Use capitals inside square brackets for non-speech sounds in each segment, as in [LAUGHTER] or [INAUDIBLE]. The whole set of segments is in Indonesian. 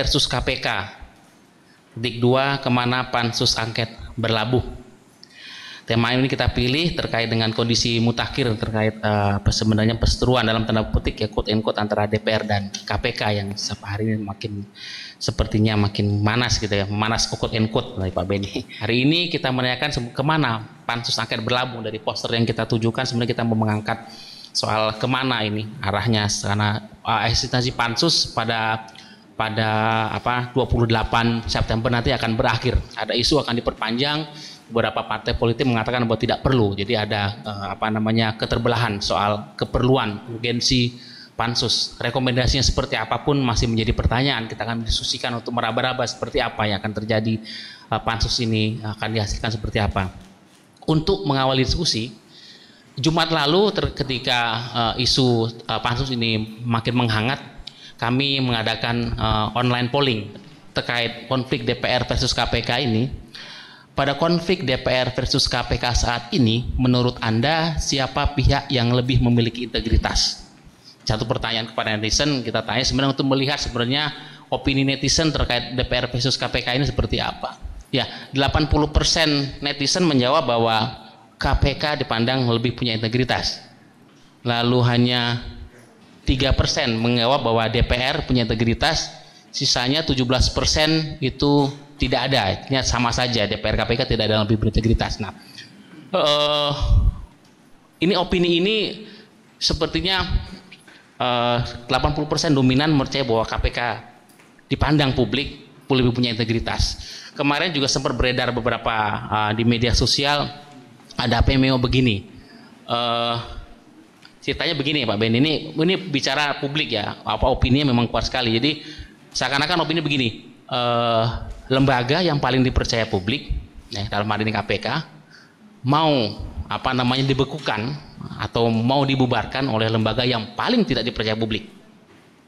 versus KPK. Dik 2 kemana pansus angket berlabuh. Tema ini kita pilih terkait dengan kondisi mutakhir terkait uh, sebenarnya perseteruan dalam tanda petik ya quote and quote antara DPR dan KPK yang sehari ini makin sepertinya makin manas gitu ya, manas quote and quote dari Pak Beni. Hari ini kita menanyakan kemana pansus angket berlabuh dari poster yang kita tujukan sebenarnya kita mau mengangkat soal kemana ini arahnya karena eh, eksistensi pansus pada pada apa 28 September nanti akan berakhir. Ada isu akan diperpanjang. Beberapa partai politik mengatakan bahwa tidak perlu. Jadi ada eh, apa namanya keterbelahan soal keperluan urgensi pansus. Rekomendasinya seperti apapun masih menjadi pertanyaan. Kita akan diskusikan untuk meraba-raba seperti apa yang akan terjadi eh, pansus ini akan dihasilkan seperti apa. Untuk mengawali diskusi, Jumat lalu ketika uh, isu uh, pansus ini makin menghangat kami mengadakan uh, online polling terkait konflik DPR versus KPK ini. Pada konflik DPR versus KPK saat ini, menurut Anda siapa pihak yang lebih memiliki integritas? Satu pertanyaan kepada netizen kita tanya sebenarnya untuk melihat sebenarnya opini netizen terkait DPR versus KPK ini seperti apa. Ya, 80% netizen menjawab bahwa KPK dipandang lebih punya integritas. Lalu hanya tiga persen menjawab bahwa DPR punya integritas, sisanya 17% itu tidak ada. Ini sama saja DPR KPK tidak ada lebih berintegritas. Nah, uh, ini opini ini sepertinya eh, uh, 80% dominan percaya bahwa KPK dipandang publik lebih punya integritas. Kemarin juga sempat beredar beberapa uh, di media sosial ada PMO e begini. Uh, ceritanya begini Pak Ben ini ini bicara publik ya apa opini memang kuat sekali jadi seakan-akan opini begini eh, lembaga yang paling dipercaya publik ya, dalam hal ini KPK mau apa namanya dibekukan atau mau dibubarkan oleh lembaga yang paling tidak dipercaya publik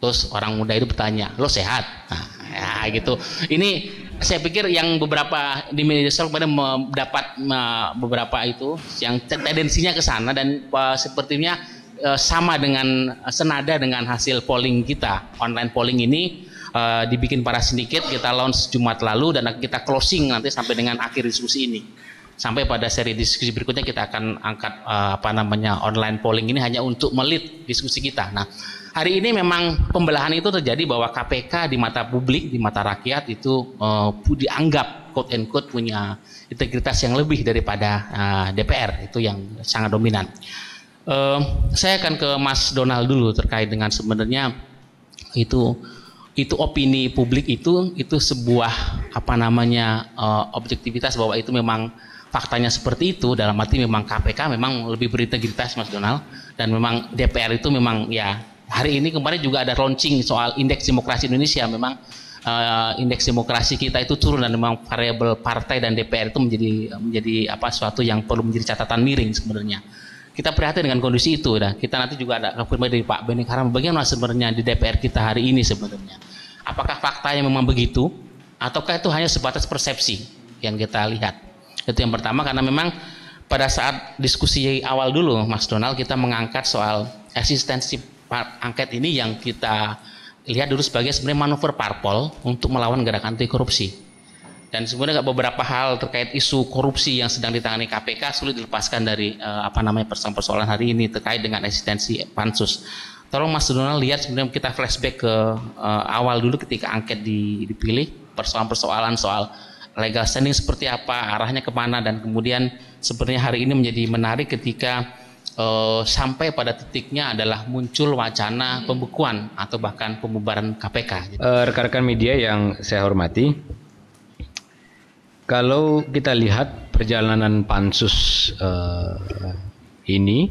terus orang muda itu bertanya lo sehat nah, ya gitu ini saya pikir yang beberapa di media sosial pada mendapat eh, beberapa itu yang tendensinya ke sana dan eh, sepertinya Eh, sama dengan eh, senada dengan hasil polling kita online polling ini uh, dibikin para sindiket kita launch Jumat lalu dan kita closing nanti sampai dengan akhir diskusi ini sampai pada seri diskusi berikutnya kita akan angkat uh, apa namanya online polling ini hanya untuk melit diskusi kita. Nah, hari ini memang pembelahan itu terjadi bahwa KPK di mata publik, di mata rakyat itu uh, dianggap quote and quote punya integritas yang lebih daripada uh, DPR itu yang sangat dominan. Uh, saya akan ke Mas Donald dulu terkait dengan sebenarnya itu itu opini publik itu itu sebuah apa namanya uh, objektivitas bahwa itu memang faktanya seperti itu dalam arti memang KPK memang lebih berintegritas Mas Donald dan memang DPR itu memang ya hari ini kemarin juga ada launching soal indeks demokrasi Indonesia memang uh, indeks demokrasi kita itu turun dan memang variabel partai dan DPR itu menjadi menjadi apa suatu yang perlu menjadi catatan miring sebenarnya kita prihatin dengan kondisi itu ya. kita nanti juga ada konfirmasi dari Pak Beni Karam bagaimana sebenarnya di DPR kita hari ini sebenarnya apakah faktanya memang begitu ataukah itu hanya sebatas persepsi yang kita lihat itu yang pertama karena memang pada saat diskusi awal dulu Mas Donald kita mengangkat soal eksistensi angket ini yang kita lihat dulu sebagai sebenarnya manuver parpol untuk melawan gerakan anti korupsi dan sebenarnya beberapa hal terkait isu korupsi yang sedang ditangani KPK sulit dilepaskan dari uh, apa namanya persoalan-persoalan hari ini terkait dengan eksistensi pansus. Tolong Mas Donald lihat sebenarnya kita flashback ke uh, awal dulu ketika angket dipilih persoalan-persoalan soal legal standing seperti apa arahnya kemana dan kemudian sebenarnya hari ini menjadi menarik ketika uh, sampai pada titiknya adalah muncul wacana pembekuan atau bahkan pembubaran KPK. Rekan-rekan uh, media yang saya hormati, kalau kita lihat perjalanan pansus uh, ini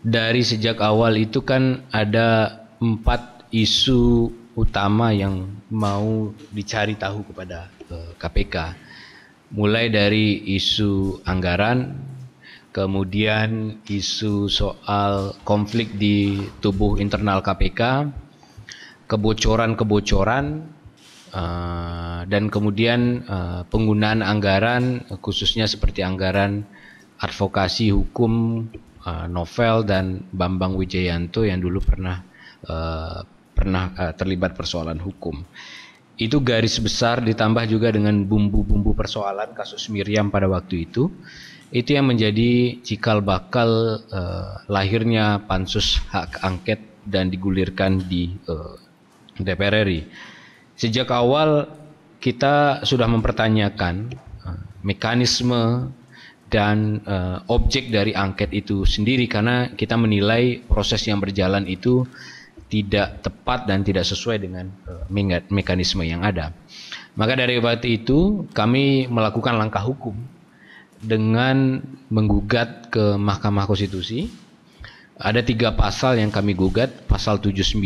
dari sejak awal itu kan ada empat isu utama yang mau dicari tahu kepada uh, eh, KPK. Mulai dari isu anggaran, kemudian isu soal konflik di tubuh internal KPK, kebocoran-kebocoran, Eh, dan kemudian uh, penggunaan anggaran khususnya seperti anggaran advokasi hukum uh, novel dan Bambang Wijayanto yang dulu pernah uh, pernah uh, terlibat persoalan hukum itu garis besar ditambah juga dengan bumbu-bumbu persoalan kasus Miriam pada waktu itu itu yang menjadi cikal bakal uh, lahirnya pansus hak angket dan digulirkan di uh, DPR RI Sejak awal kita sudah mempertanyakan eh, mekanisme dan uh, objek dari angket itu sendiri karena kita menilai proses yang berjalan itu tidak tepat dan tidak sesuai dengan uh, mekanisme yang ada. Maka dari waktu itu kami melakukan langkah hukum dengan menggugat ke Mahkamah Konstitusi ada tiga pasal yang kami gugat, pasal 79,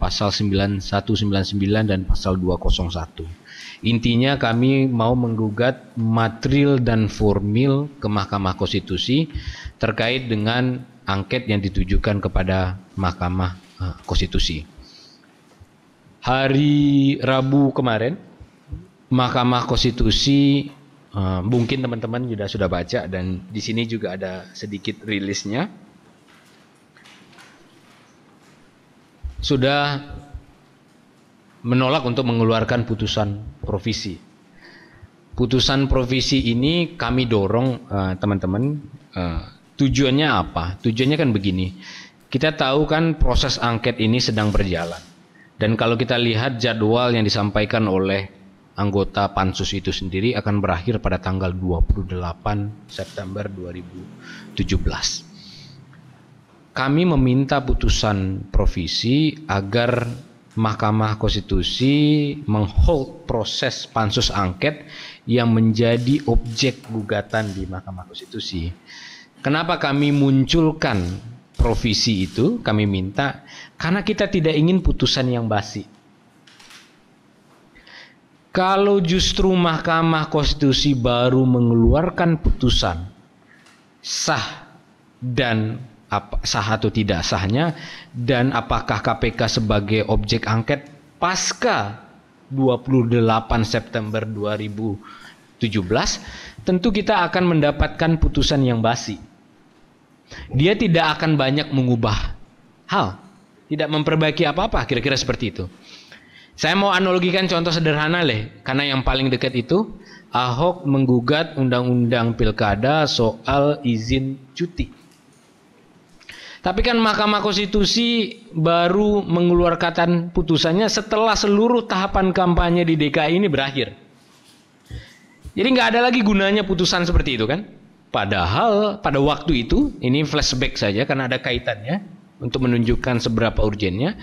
pasal 9199, dan pasal 201. Intinya kami mau menggugat material dan formil ke Mahkamah Konstitusi terkait dengan angket yang ditujukan kepada Mahkamah eh, Konstitusi. Hari Rabu kemarin, Mahkamah Konstitusi eh, mungkin teman-teman sudah sudah baca dan di sini juga ada sedikit rilisnya sudah menolak untuk mengeluarkan putusan provisi. Putusan provisi ini kami dorong eh, teman-teman. Uh, uh, tujuannya apa? Tujuannya kan begini. Kita tahu kan proses angket ini sedang berjalan. Dan kalau kita lihat jadwal yang disampaikan oleh anggota pansus itu sendiri akan berakhir pada tanggal 28 September 2017 kami meminta putusan provisi agar Mahkamah Konstitusi menghold proses pansus angket yang menjadi objek gugatan di Mahkamah Konstitusi. Kenapa kami munculkan provisi itu? Kami minta karena kita tidak ingin putusan yang basi. Kalau justru Mahkamah Konstitusi baru mengeluarkan putusan sah dan apa, sah atau tidak sahnya dan apakah KPK sebagai objek angket pasca 28 September 2017 tentu kita akan mendapatkan putusan yang basi. Dia tidak akan banyak mengubah hal, tidak memperbaiki apa-apa kira-kira seperti itu. Saya mau analogikan contoh sederhana leh, karena yang paling dekat itu Ahok menggugat undang-undang pilkada soal izin cuti. Tapi kan Mahkamah Konstitusi baru mengeluarkan putusannya setelah seluruh tahapan kampanye di DKI ini berakhir. Jadi nggak ada lagi gunanya putusan seperti itu kan? Padahal pada waktu itu, ini flashback saja karena ada kaitannya untuk menunjukkan seberapa urgennya.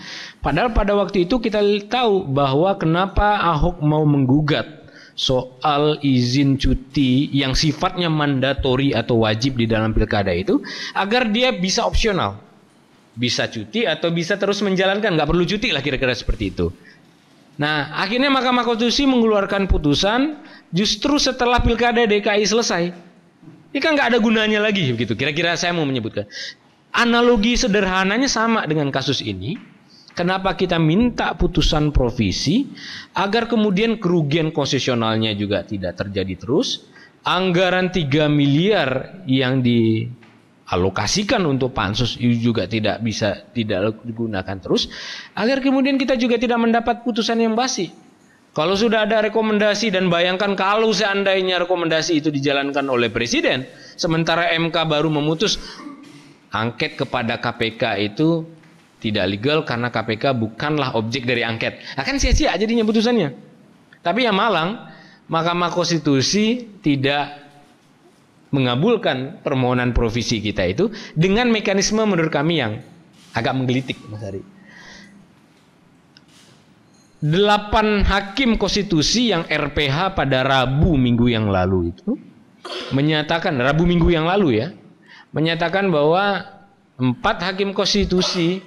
Padahal pada waktu itu kita tahu bahwa kenapa Ahok mau menggugat soal izin cuti yang sifatnya mandatori atau wajib di dalam pilkada itu agar dia bisa opsional. Bisa cuti atau bisa terus menjalankan, nggak perlu cuti lah kira-kira seperti itu. Nah, akhirnya Mahkamah Konstitusi mengeluarkan putusan justru setelah pilkada DKI selesai. Ini kan nggak ada gunanya lagi begitu. Kira-kira saya mau menyebutkan. Analogi sederhananya sama dengan kasus ini, Kenapa kita minta putusan provisi agar kemudian kerugian konsesionalnya juga tidak terjadi terus? Anggaran 3 miliar yang dialokasikan untuk pansus juga tidak bisa tidak digunakan terus agar kemudian kita juga tidak mendapat putusan yang basi. Kalau sudah ada rekomendasi dan bayangkan kalau seandainya rekomendasi itu dijalankan oleh presiden, sementara MK baru memutus angket kepada KPK itu tidak legal karena KPK bukanlah objek dari angket. Akan nah, kan sia-sia jadinya putusannya. Tapi yang malang, Mahkamah Konstitusi tidak mengabulkan permohonan provisi kita itu dengan mekanisme menurut kami yang agak menggelitik, Mas Ari. Delapan hakim konstitusi yang RPH pada Rabu minggu yang lalu itu menyatakan Rabu minggu yang lalu ya menyatakan bahwa empat hakim konstitusi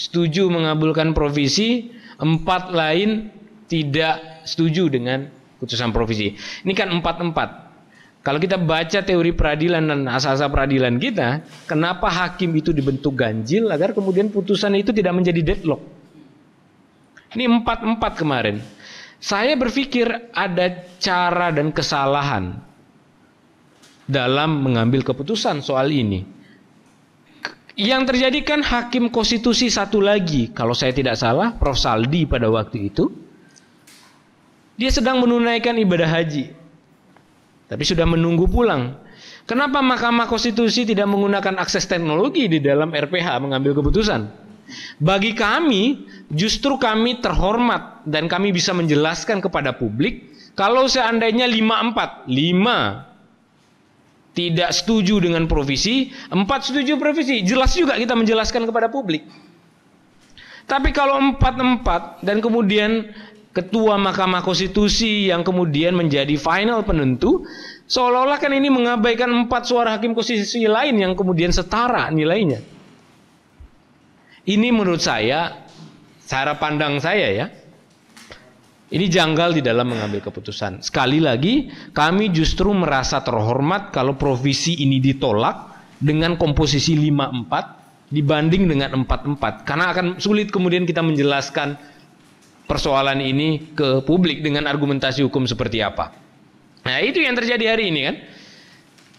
setuju mengabulkan provisi, empat lain tidak setuju dengan putusan provisi. Ini kan empat-empat. Kalau kita baca teori peradilan dan asas-asas peradilan kita, kenapa hakim itu dibentuk ganjil agar kemudian putusan itu tidak menjadi deadlock? Ini empat-empat kemarin. Saya berpikir ada cara dan kesalahan dalam mengambil keputusan soal ini. Yang terjadi kan hakim konstitusi satu lagi, kalau saya tidak salah, Prof. Saldi pada waktu itu, dia sedang menunaikan ibadah haji, tapi sudah menunggu pulang. Kenapa Mahkamah Konstitusi tidak menggunakan akses teknologi di dalam RPH mengambil keputusan? Bagi kami, justru kami terhormat dan kami bisa menjelaskan kepada publik kalau seandainya 54, 5, tidak setuju dengan provisi, empat setuju provisi. Jelas juga kita menjelaskan kepada publik. Tapi kalau empat-empat dan kemudian ketua Mahkamah Konstitusi yang kemudian menjadi final penentu, seolah-olah kan ini mengabaikan empat suara hakim konstitusi lain yang kemudian setara nilainya. Ini menurut saya, cara pandang saya ya, ini janggal di dalam mengambil keputusan. Sekali lagi, kami justru merasa terhormat kalau provisi ini ditolak dengan komposisi 54 dibanding dengan 44 karena akan sulit kemudian kita menjelaskan persoalan ini ke publik dengan argumentasi hukum seperti apa. Nah, itu yang terjadi hari ini kan.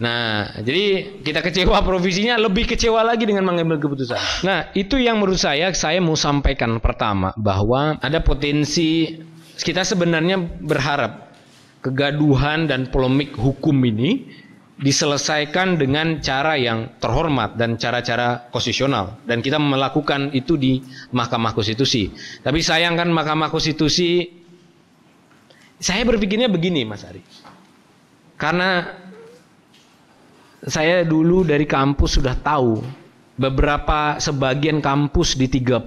Nah, jadi kita kecewa provisinya, lebih kecewa lagi dengan mengambil keputusan. Nah, itu yang menurut saya saya mau sampaikan pertama bahwa ada potensi kita sebenarnya berharap kegaduhan dan polemik hukum ini diselesaikan dengan cara yang terhormat dan cara-cara konstitusional dan kita melakukan itu di Mahkamah Konstitusi. Tapi sayang kan Mahkamah Konstitusi saya berpikirnya begini Mas Ari. Karena saya dulu dari kampus sudah tahu beberapa sebagian kampus di 34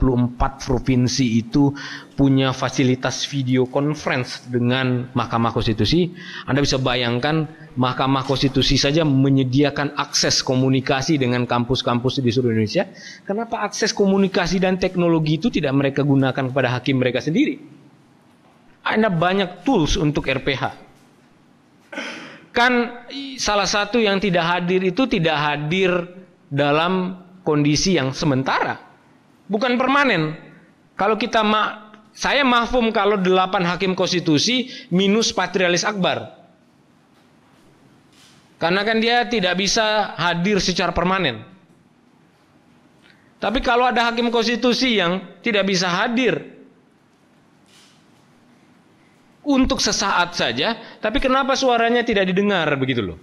provinsi itu punya fasilitas video conference dengan Mahkamah Konstitusi. Anda bisa bayangkan Mahkamah Konstitusi saja menyediakan akses komunikasi dengan kampus-kampus di seluruh Indonesia. Kenapa akses komunikasi dan teknologi itu tidak mereka gunakan kepada hakim mereka sendiri? Ada banyak tools untuk RPH kan salah satu yang tidak hadir itu tidak hadir dalam kondisi yang sementara, bukan permanen. Kalau kita ma saya mahfum kalau delapan hakim konstitusi minus patrialis akbar. Karena kan dia tidak bisa hadir secara permanen. Tapi kalau ada hakim konstitusi yang tidak bisa hadir untuk sesaat saja, tapi kenapa suaranya tidak didengar begitu loh?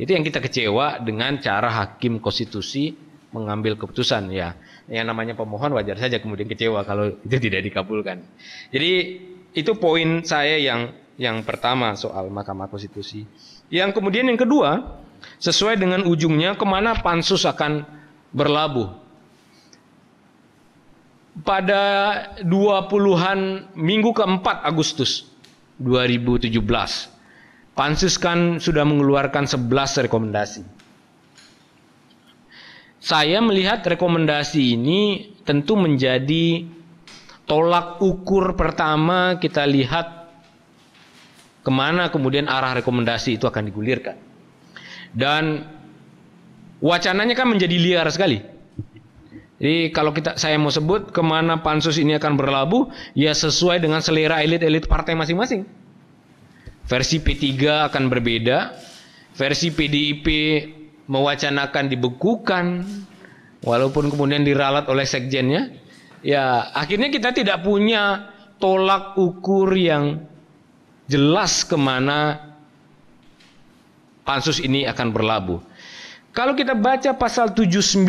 Itu yang kita kecewa dengan cara hakim konstitusi mengambil keputusan ya. Yang namanya pemohon wajar saja kemudian kecewa kalau [LAUGHS] itu tidak dikabulkan. Jadi itu poin saya yang yang pertama soal Mahkamah Konstitusi. Yang kemudian yang kedua, sesuai dengan ujungnya kemana pansus akan berlabuh. Pada 20-an minggu keempat Agustus 2017, pansus kan sudah mengeluarkan 11 rekomendasi saya melihat rekomendasi ini tentu menjadi tolak ukur pertama kita lihat kemana kemudian arah rekomendasi itu akan digulirkan. Dan wacananya kan menjadi liar sekali. Jadi kalau kita saya mau sebut kemana pansus ini akan berlabuh, ya sesuai dengan selera elit-elit partai masing-masing. Versi P3 akan berbeda, versi PDIP mewacanakan dibekukan walaupun kemudian diralat oleh sekjennya ya akhirnya kita tidak punya tolak ukur yang jelas kemana pansus ini akan berlabuh. Kalau kita baca pasal 79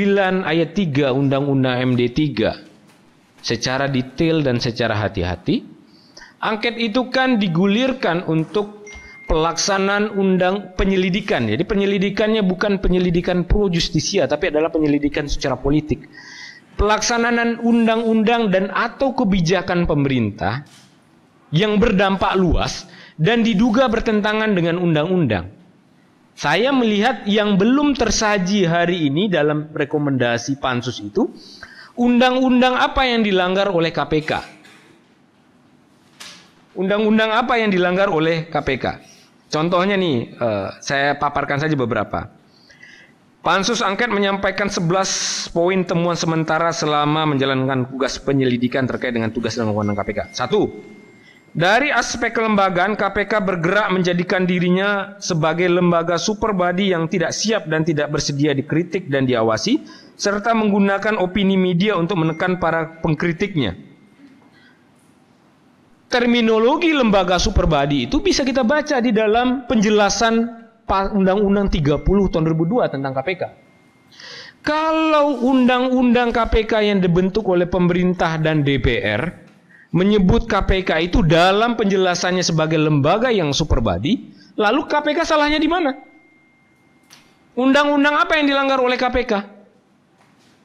ayat 3 Undang-Undang MD 3 secara detail dan secara hati-hati, angket itu kan digulirkan untuk pelaksanaan undang penyelidikan. Jadi penyelidikannya bukan penyelidikan pro justisia tapi adalah penyelidikan secara politik. Pelaksanaan undang-undang dan atau kebijakan pemerintah yang berdampak luas dan diduga bertentangan dengan undang-undang. Saya melihat yang belum tersaji hari ini dalam rekomendasi pansus itu undang-undang apa yang dilanggar oleh KPK? Undang-undang apa yang dilanggar oleh KPK? Contohnya nih, uh, saya paparkan saja beberapa. Pansus angket menyampaikan 11 poin temuan sementara selama menjalankan tugas penyelidikan terkait dengan tugas dan kewenangan KPK. Satu, dari aspek kelembagaan KPK bergerak menjadikan dirinya sebagai lembaga super body yang tidak siap dan tidak bersedia dikritik dan diawasi serta menggunakan opini media untuk menekan para pengkritiknya terminologi lembaga superbadi itu bisa kita baca di dalam penjelasan Undang-Undang 30 tahun 2002 tentang KPK. Kalau Undang-Undang KPK yang dibentuk oleh pemerintah dan DPR menyebut KPK itu dalam penjelasannya sebagai lembaga yang superbadi, lalu KPK salahnya di mana? Undang-undang apa yang dilanggar oleh KPK?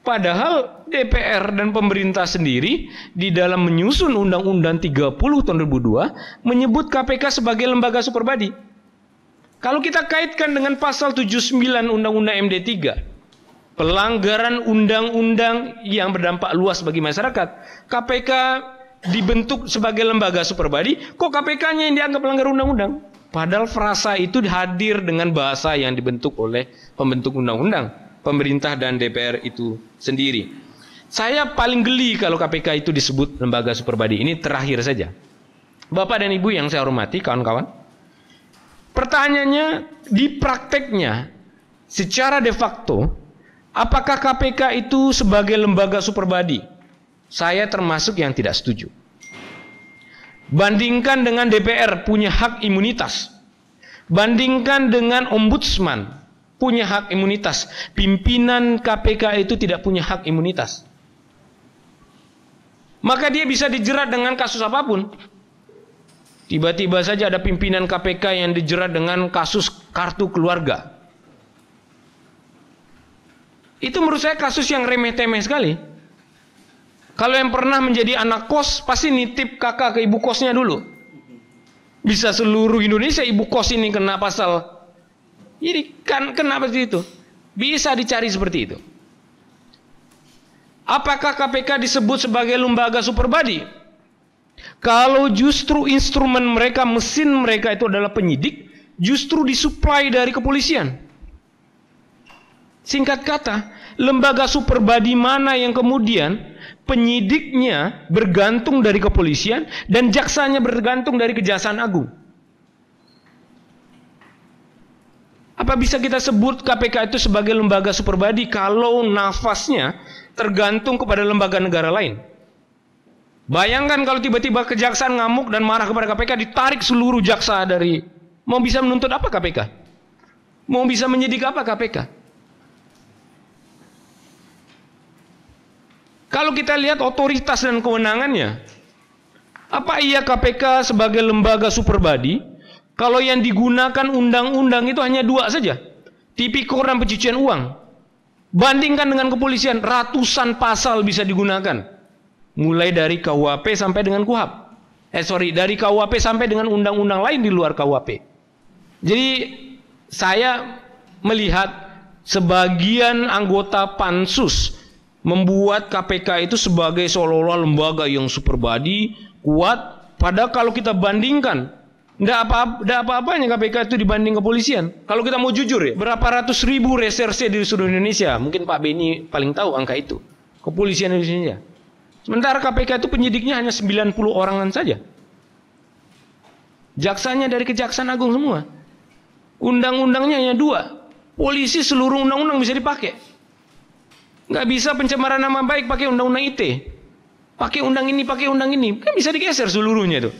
Padahal DPR dan pemerintah sendiri di dalam menyusun Undang-Undang 30 tahun 2002 menyebut KPK sebagai lembaga super Kalau kita kaitkan dengan pasal 79 Undang-Undang MD3, pelanggaran undang-undang yang berdampak luas bagi masyarakat, KPK dibentuk sebagai lembaga super kok KPK-nya yang dianggap pelanggar undang-undang? Padahal frasa itu hadir dengan bahasa yang dibentuk oleh pembentuk undang-undang pemerintah dan DPR itu sendiri. Saya paling geli kalau KPK itu disebut lembaga super body. Ini terakhir saja. Bapak dan Ibu yang saya hormati, kawan-kawan. Pertanyaannya, di prakteknya, secara de facto, apakah KPK itu sebagai lembaga super body? Saya termasuk yang tidak setuju. Bandingkan dengan DPR punya hak imunitas. Bandingkan dengan ombudsman punya hak imunitas. Pimpinan KPK itu tidak punya hak imunitas. Maka dia bisa dijerat dengan kasus apapun. Tiba-tiba saja ada pimpinan KPK yang dijerat dengan kasus kartu keluarga. Itu menurut saya kasus yang remeh-temeh sekali. Kalau yang pernah menjadi anak kos, pasti nitip kakak ke ibu kosnya dulu. Bisa seluruh Indonesia ibu kos ini kena pasal jadi kan kenapa seperti itu? Bisa dicari seperti itu. Apakah KPK disebut sebagai lembaga super body? Kalau justru instrumen mereka, mesin mereka itu adalah penyidik, justru disuplai dari kepolisian. Singkat kata, lembaga super body mana yang kemudian penyidiknya bergantung dari kepolisian dan jaksanya bergantung dari kejaksaan agung? Apa bisa kita sebut KPK itu sebagai lembaga super body kalau nafasnya tergantung kepada lembaga negara lain? Bayangkan kalau tiba-tiba kejaksaan ngamuk dan marah kepada KPK ditarik seluruh jaksa dari mau bisa menuntut apa KPK? Mau bisa menyidik apa KPK? Kalau kita lihat otoritas dan kewenangannya, apa iya KPK sebagai lembaga super body kalau yang digunakan undang-undang itu hanya dua saja. Tipikor dan pencucian uang. Bandingkan dengan kepolisian, ratusan pasal bisa digunakan. Mulai dari KUHP sampai dengan KUHAP. Eh sorry, dari KUHP sampai dengan undang-undang lain di luar KUHP. Jadi saya melihat sebagian anggota pansus membuat KPK itu sebagai seolah-olah lembaga yang super body, kuat. Padahal kalau kita bandingkan Nggak apa nggak apa-apanya KPK itu dibanding kepolisian. Kalau kita mau jujur ya, berapa ratus ribu reserse di seluruh Indonesia? Mungkin Pak Beni paling tahu angka itu. Kepolisian di Indonesia. Sementara KPK itu penyidiknya hanya 90 orangan saja. Jaksanya dari Kejaksaan Agung semua. Undang-undangnya hanya dua. Polisi seluruh undang-undang bisa dipakai. Nggak bisa pencemaran nama baik pakai undang-undang ITE. Pakai undang ini, pakai undang ini. Kan bisa digeser seluruhnya tuh.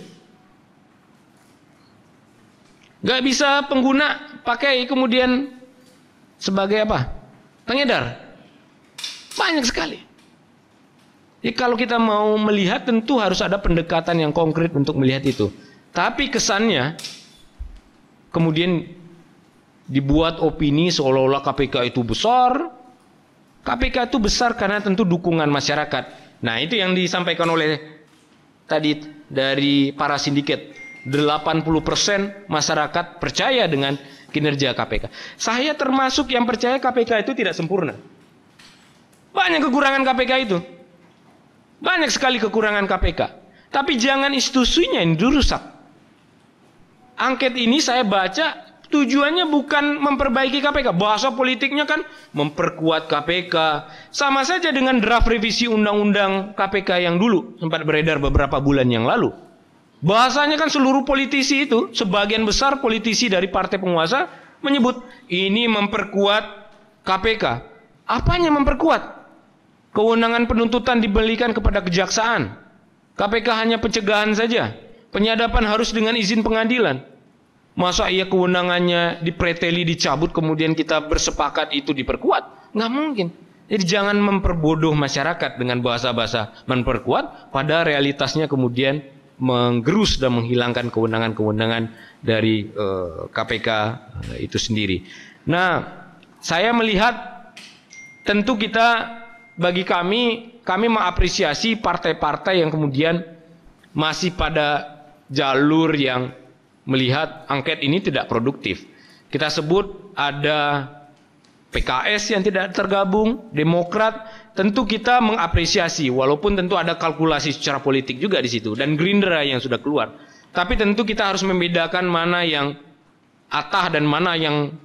Gak bisa pengguna pakai kemudian sebagai apa? Pengedar. Banyak sekali. Jadi kalau kita mau melihat tentu harus ada pendekatan yang konkret untuk melihat itu. Tapi kesannya kemudian dibuat opini seolah-olah KPK itu besar. KPK itu besar karena tentu dukungan masyarakat. Nah, itu yang disampaikan oleh tadi dari para sindiket 80% masyarakat percaya dengan kinerja KPK. Saya termasuk yang percaya KPK itu tidak sempurna. Banyak kekurangan KPK itu. Banyak sekali kekurangan KPK. Tapi jangan institusinya yang dirusak. Angket ini saya baca tujuannya bukan memperbaiki KPK. Bahasa politiknya kan memperkuat KPK. Sama saja dengan draft revisi undang-undang KPK yang dulu sempat beredar beberapa bulan yang lalu. Bahasanya kan seluruh politisi itu, sebagian besar politisi dari partai penguasa menyebut ini memperkuat KPK. Apanya memperkuat? Kewenangan penuntutan dibelikan kepada kejaksaan. KPK hanya pencegahan saja. Penyadapan harus dengan izin pengadilan. Masa ia kewenangannya dipreteli, dicabut, kemudian kita bersepakat itu diperkuat? Nggak mungkin. Jadi jangan memperbodoh masyarakat dengan bahasa-bahasa memperkuat, pada realitasnya kemudian menggerus dan menghilangkan kewenangan-kewenangan dari KPK eh, eh, itu sendiri. Nah, saya melihat tentu kita bagi kami kami mengapresiasi partai-partai yang kemudian masih pada jalur yang melihat angket ini tidak produktif. Kita sebut ada PKS yang tidak tergabung, Demokrat tentu kita mengapresiasi walaupun tentu ada kalkulasi secara politik juga di situ dan Gerindra yang sudah keluar. Tapi tentu kita harus membedakan mana yang atah dan mana yang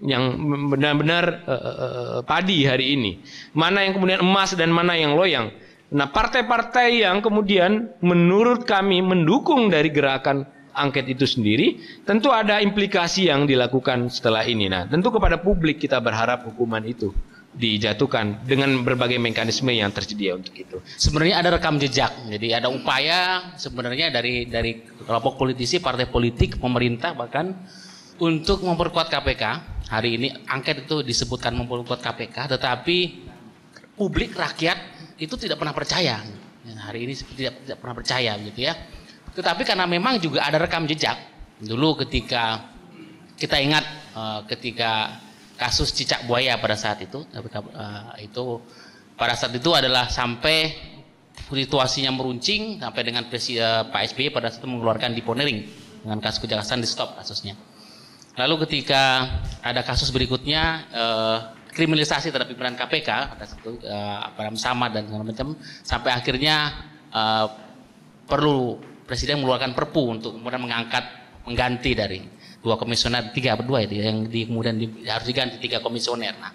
yang benar-benar uh, padi hari ini. Mana yang kemudian emas dan mana yang loyang. Nah, partai-partai yang kemudian menurut kami mendukung dari gerakan angket itu sendiri, tentu ada implikasi yang dilakukan setelah ini. Nah, tentu kepada publik kita berharap hukuman itu dijatuhkan dengan berbagai mekanisme yang tersedia untuk itu. Sebenarnya ada rekam jejak. Jadi ada upaya sebenarnya dari dari kelompok politisi, partai politik, pemerintah bahkan untuk memperkuat KPK. Hari ini angket itu disebutkan memperkuat KPK, tetapi publik rakyat itu tidak pernah percaya. Ya, hari ini tidak tidak pernah percaya gitu ya. Tetapi karena memang juga ada rekam jejak dulu ketika kita ingat eh, ketika kasus cicak buaya pada saat itu uh, itu pada saat itu adalah sampai situasinya meruncing sampai dengan presiden uh, Pak SBY pada saat itu mengeluarkan diponering dengan kasus kejaksaan di stop kasusnya lalu ketika ada kasus berikutnya uh, kriminalisasi terhadap pimpinan KPK pada saat itu uh, sama dan segala macam sampai akhirnya uh, perlu presiden mengeluarkan perpu untuk kemudian mengangkat mengganti dari dua komisioner tiga berdua itu ya, yang di, kemudian di, harus diganti tiga komisioner. Nah,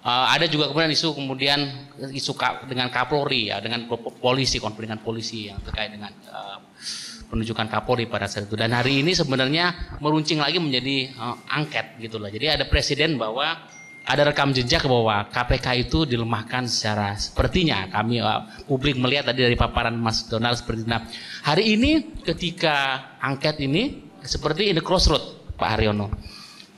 uh, ada juga kemudian isu kemudian isu ka, dengan Kapolri ya dengan polisi konflik dengan polisi yang terkait dengan uh, penunjukan Kapolri pada saat itu dan hari ini sebenarnya meruncing lagi menjadi uh, angket gitulah. Jadi ada presiden bahwa ada rekam jejak bahwa KPK itu dilemahkan secara sepertinya kami uh, publik melihat tadi dari paparan Mas Donald seperti itu. Nah, hari ini ketika angket ini seperti in the crossroad, Pak Haryono.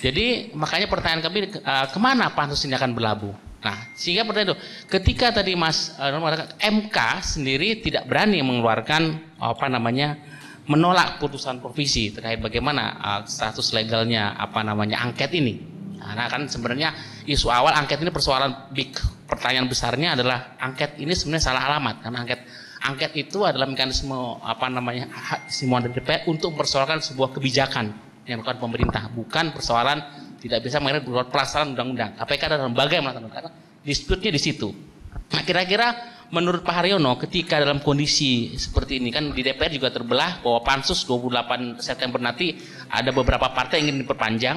Jadi makanya pertanyaan kami uh, kemana pansus ini akan berlabuh? Nah, sehingga pertanyaan itu, ketika tadi Mas uh, eh, MK sendiri tidak berani mengeluarkan apa namanya menolak putusan provisi terkait bagaimana uh, status legalnya apa namanya angket ini. Nah, kan sebenarnya isu awal angket ini persoalan big pertanyaan besarnya adalah angket ini sebenarnya salah alamat karena angket angket itu adalah mekanisme apa namanya semua dari DPR untuk mempersoalkan sebuah kebijakan yang bukan pemerintah, bukan persoalan tidak bisa mengenai berbuat pelaksanaan undang-undang. KPK adalah lembaga yang melaksanakan karena dispute-nya di situ. Nah, kira-kira menurut Pak Haryono ketika dalam kondisi seperti ini kan di DPR juga terbelah bahwa pansus 28 September nanti ada beberapa partai yang ingin diperpanjang,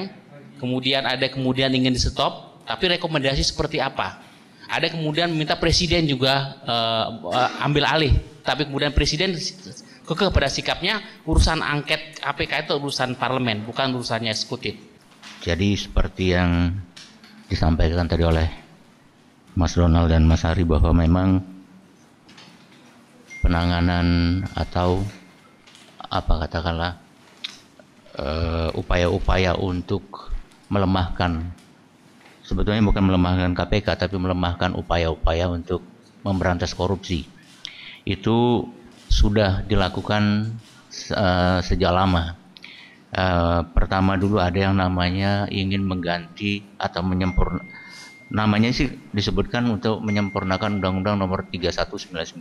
kemudian ada kemudian ingin di stop, tapi rekomendasi seperti apa? Ada kemudian minta presiden juga uh, ambil alih, tapi kemudian presiden kekeh pada sikapnya urusan angket KPK itu urusan parlemen, bukan urusannya eksekutif. Jadi seperti yang disampaikan tadi oleh Mas Ronald dan Mas Ari bahwa memang penanganan atau apa katakanlah eh, upaya-upaya uh, upaya -upaya untuk melemahkan sebetulnya bukan melemahkan KPK tapi melemahkan upaya-upaya untuk memberantas korupsi itu sudah dilakukan uh, sejak lama. Uh, pertama dulu ada yang namanya ingin mengganti atau menyempurna namanya sih disebutkan untuk menyempurnakan Undang-Undang Nomor 3199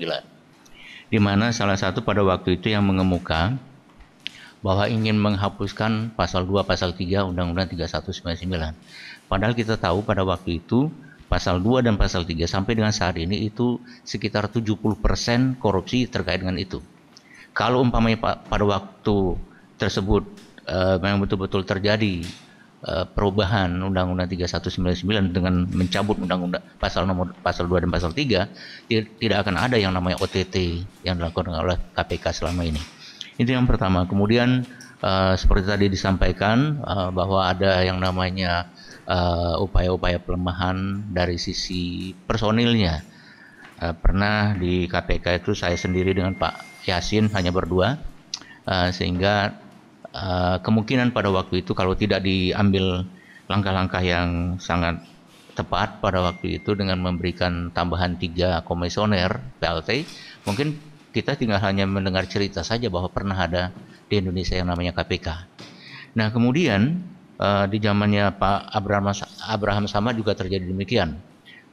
di mana salah satu pada waktu itu yang mengemuka bahwa ingin menghapuskan pasal 2 pasal 3 Undang-Undang 3199 Padahal kita tahu pada waktu itu pasal 2 dan pasal 3 sampai dengan saat ini itu sekitar 70% korupsi terkait dengan itu. Kalau umpamanya pada waktu tersebut uh, memang betul-betul terjadi uh, perubahan Undang-Undang 3199 dengan mencabut Undang-Undang pasal nomor pasal 2 dan pasal 3 tidak akan ada yang namanya OTT yang dilakukan oleh KPK selama ini. Itu yang pertama. Kemudian uh, seperti tadi disampaikan uh, bahwa ada yang namanya upaya eh, upaya-upaya pelemahan dari sisi personilnya. Uh, pernah di KPK itu saya sendiri dengan Pak Yasin hanya berdua, uh, sehingga uh, kemungkinan pada waktu itu kalau tidak diambil langkah-langkah yang sangat tepat pada waktu itu dengan memberikan tambahan tiga komisioner PLT, mungkin kita tinggal hanya mendengar cerita saja bahwa pernah ada di Indonesia yang namanya KPK. Nah kemudian uh, di zamannya Pak Abraham Abraham sama juga terjadi demikian.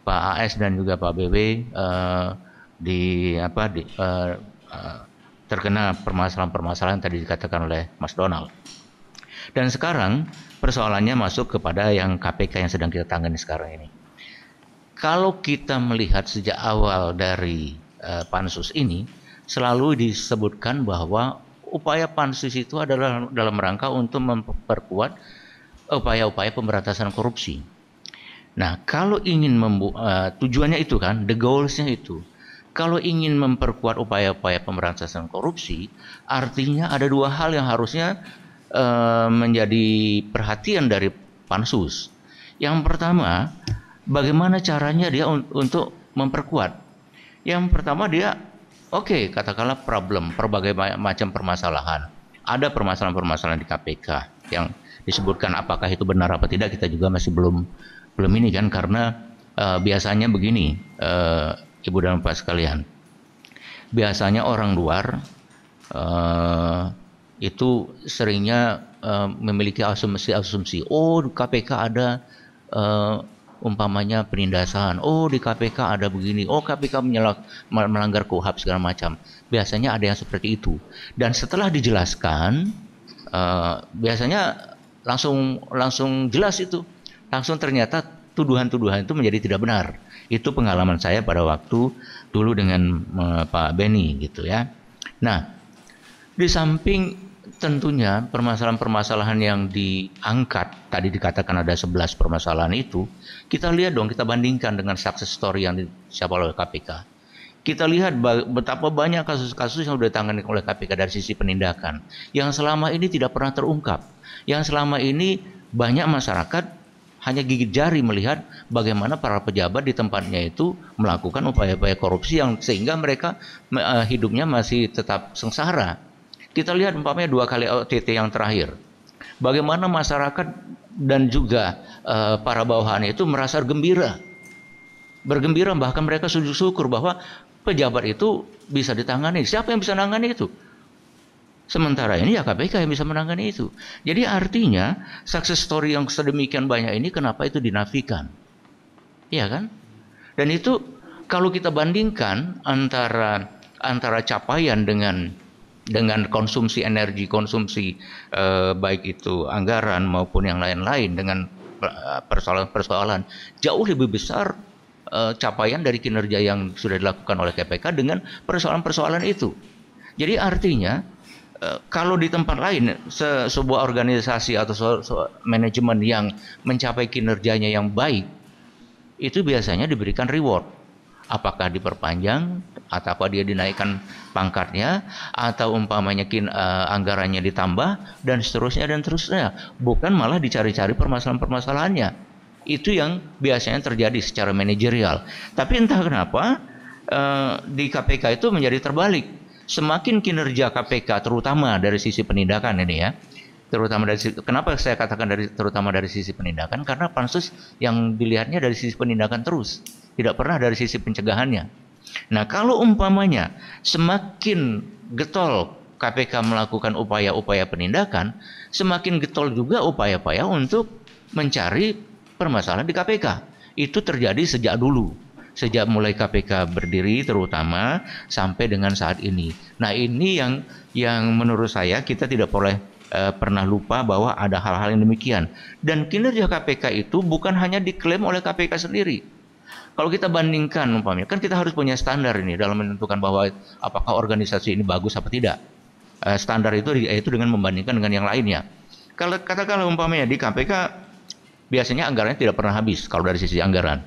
Pak AS dan juga Pak BW uh, eh, di apa di, uh, uh, terkena permasalahan-permasalahan tadi dikatakan oleh Mas Donald. Dan sekarang persoalannya masuk kepada yang KPK yang sedang kita tangani sekarang ini. Kalau kita melihat sejak awal dari uh, pansus ini selalu disebutkan bahwa upaya pansus itu adalah dalam rangka untuk memperkuat upaya-upaya pemberantasan korupsi. Nah, kalau ingin membu uh, tujuannya itu kan, the goalsnya itu. Kalau ingin memperkuat upaya-upaya pemberantasan korupsi, artinya ada dua hal yang harusnya uh, menjadi perhatian dari pansus. Yang pertama, bagaimana caranya dia un untuk memperkuat. Yang pertama dia, oke okay, katakanlah problem, berbagai macam permasalahan. Ada permasalahan-permasalahan di KPK yang disebutkan apakah itu benar apa tidak kita juga masih belum belum ini kan karena uh, biasanya begini uh, ibu dan bapak sekalian biasanya orang luar uh, itu seringnya uh, memiliki asumsi-asumsi oh di KPK ada uh, umpamanya penindasan oh di KPK ada begini oh KPK menyelak, melanggar kuhab segala macam biasanya ada yang seperti itu dan setelah dijelaskan uh, biasanya langsung langsung jelas itu. Langsung ternyata tuduhan-tuduhan itu menjadi tidak benar. Itu pengalaman saya pada waktu dulu dengan uh, Pak Benny gitu ya. Nah, di samping tentunya permasalahan-permasalahan yang diangkat tadi dikatakan ada 11 permasalahan itu, kita lihat dong kita bandingkan dengan success story yang disiapkan oleh KPK kita lihat betapa banyak kasus-kasus yang sudah ditangani oleh KPK dari sisi penindakan yang selama ini tidak pernah terungkap yang selama ini banyak masyarakat hanya gigit jari melihat bagaimana para pejabat di tempatnya itu melakukan upaya-upaya korupsi yang sehingga mereka uh, hidupnya masih tetap sengsara. Kita lihat umpamanya dua kali OTT yang terakhir. Bagaimana masyarakat dan juga uh, para bawahannya itu merasa gembira. Bergembira bahkan mereka sujud syukur bahwa pejabat itu bisa ditangani. Siapa yang bisa nangani itu? Sementara ini ya KPK yang bisa menangani itu. Jadi artinya success story yang sedemikian banyak ini kenapa itu dinafikan? Iya kan? Dan itu kalau kita bandingkan antara antara capaian dengan dengan konsumsi energi, konsumsi eh, baik itu anggaran maupun yang lain-lain dengan eh, persoalan-persoalan jauh lebih besar eh, capaian dari kinerja yang sudah dilakukan oleh KPK dengan persoalan-persoalan itu. Jadi artinya Eh, kalau di tempat lain se sebuah organisasi atau se se manajemen yang mencapai kinerjanya yang baik itu biasanya diberikan reward apakah diperpanjang atau apa dia dinaikkan pangkatnya atau umpamanya kin, uh, anggarannya ditambah dan seterusnya dan seterusnya bukan malah dicari-cari permasalahan-permasalahannya itu yang biasanya terjadi secara manajerial tapi entah kenapa uh, di KPK itu menjadi terbalik semakin kinerja KPK terutama dari sisi penindakan ini ya terutama dari kenapa saya katakan dari terutama dari sisi penindakan karena pansus yang dilihatnya dari sisi penindakan terus tidak pernah dari sisi pencegahannya nah kalau umpamanya semakin getol KPK melakukan upaya-upaya penindakan semakin getol juga upaya-upaya untuk mencari permasalahan di KPK itu terjadi sejak dulu sejak mulai KPK berdiri terutama sampai dengan saat ini. Nah, ini yang yang menurut saya kita tidak boleh eh, pernah lupa bahwa ada hal-hal yang demikian. Dan kinerja KPK itu bukan hanya diklaim oleh KPK sendiri. Kalau kita bandingkan umpamanya, kan kita harus punya standar ini dalam menentukan bahwa apakah organisasi ini bagus atau tidak. Eh, standar itu yaitu dengan membandingkan dengan yang lainnya. Kalau katakanlah umpamanya di KPK biasanya anggarannya tidak pernah habis kalau dari sisi anggaran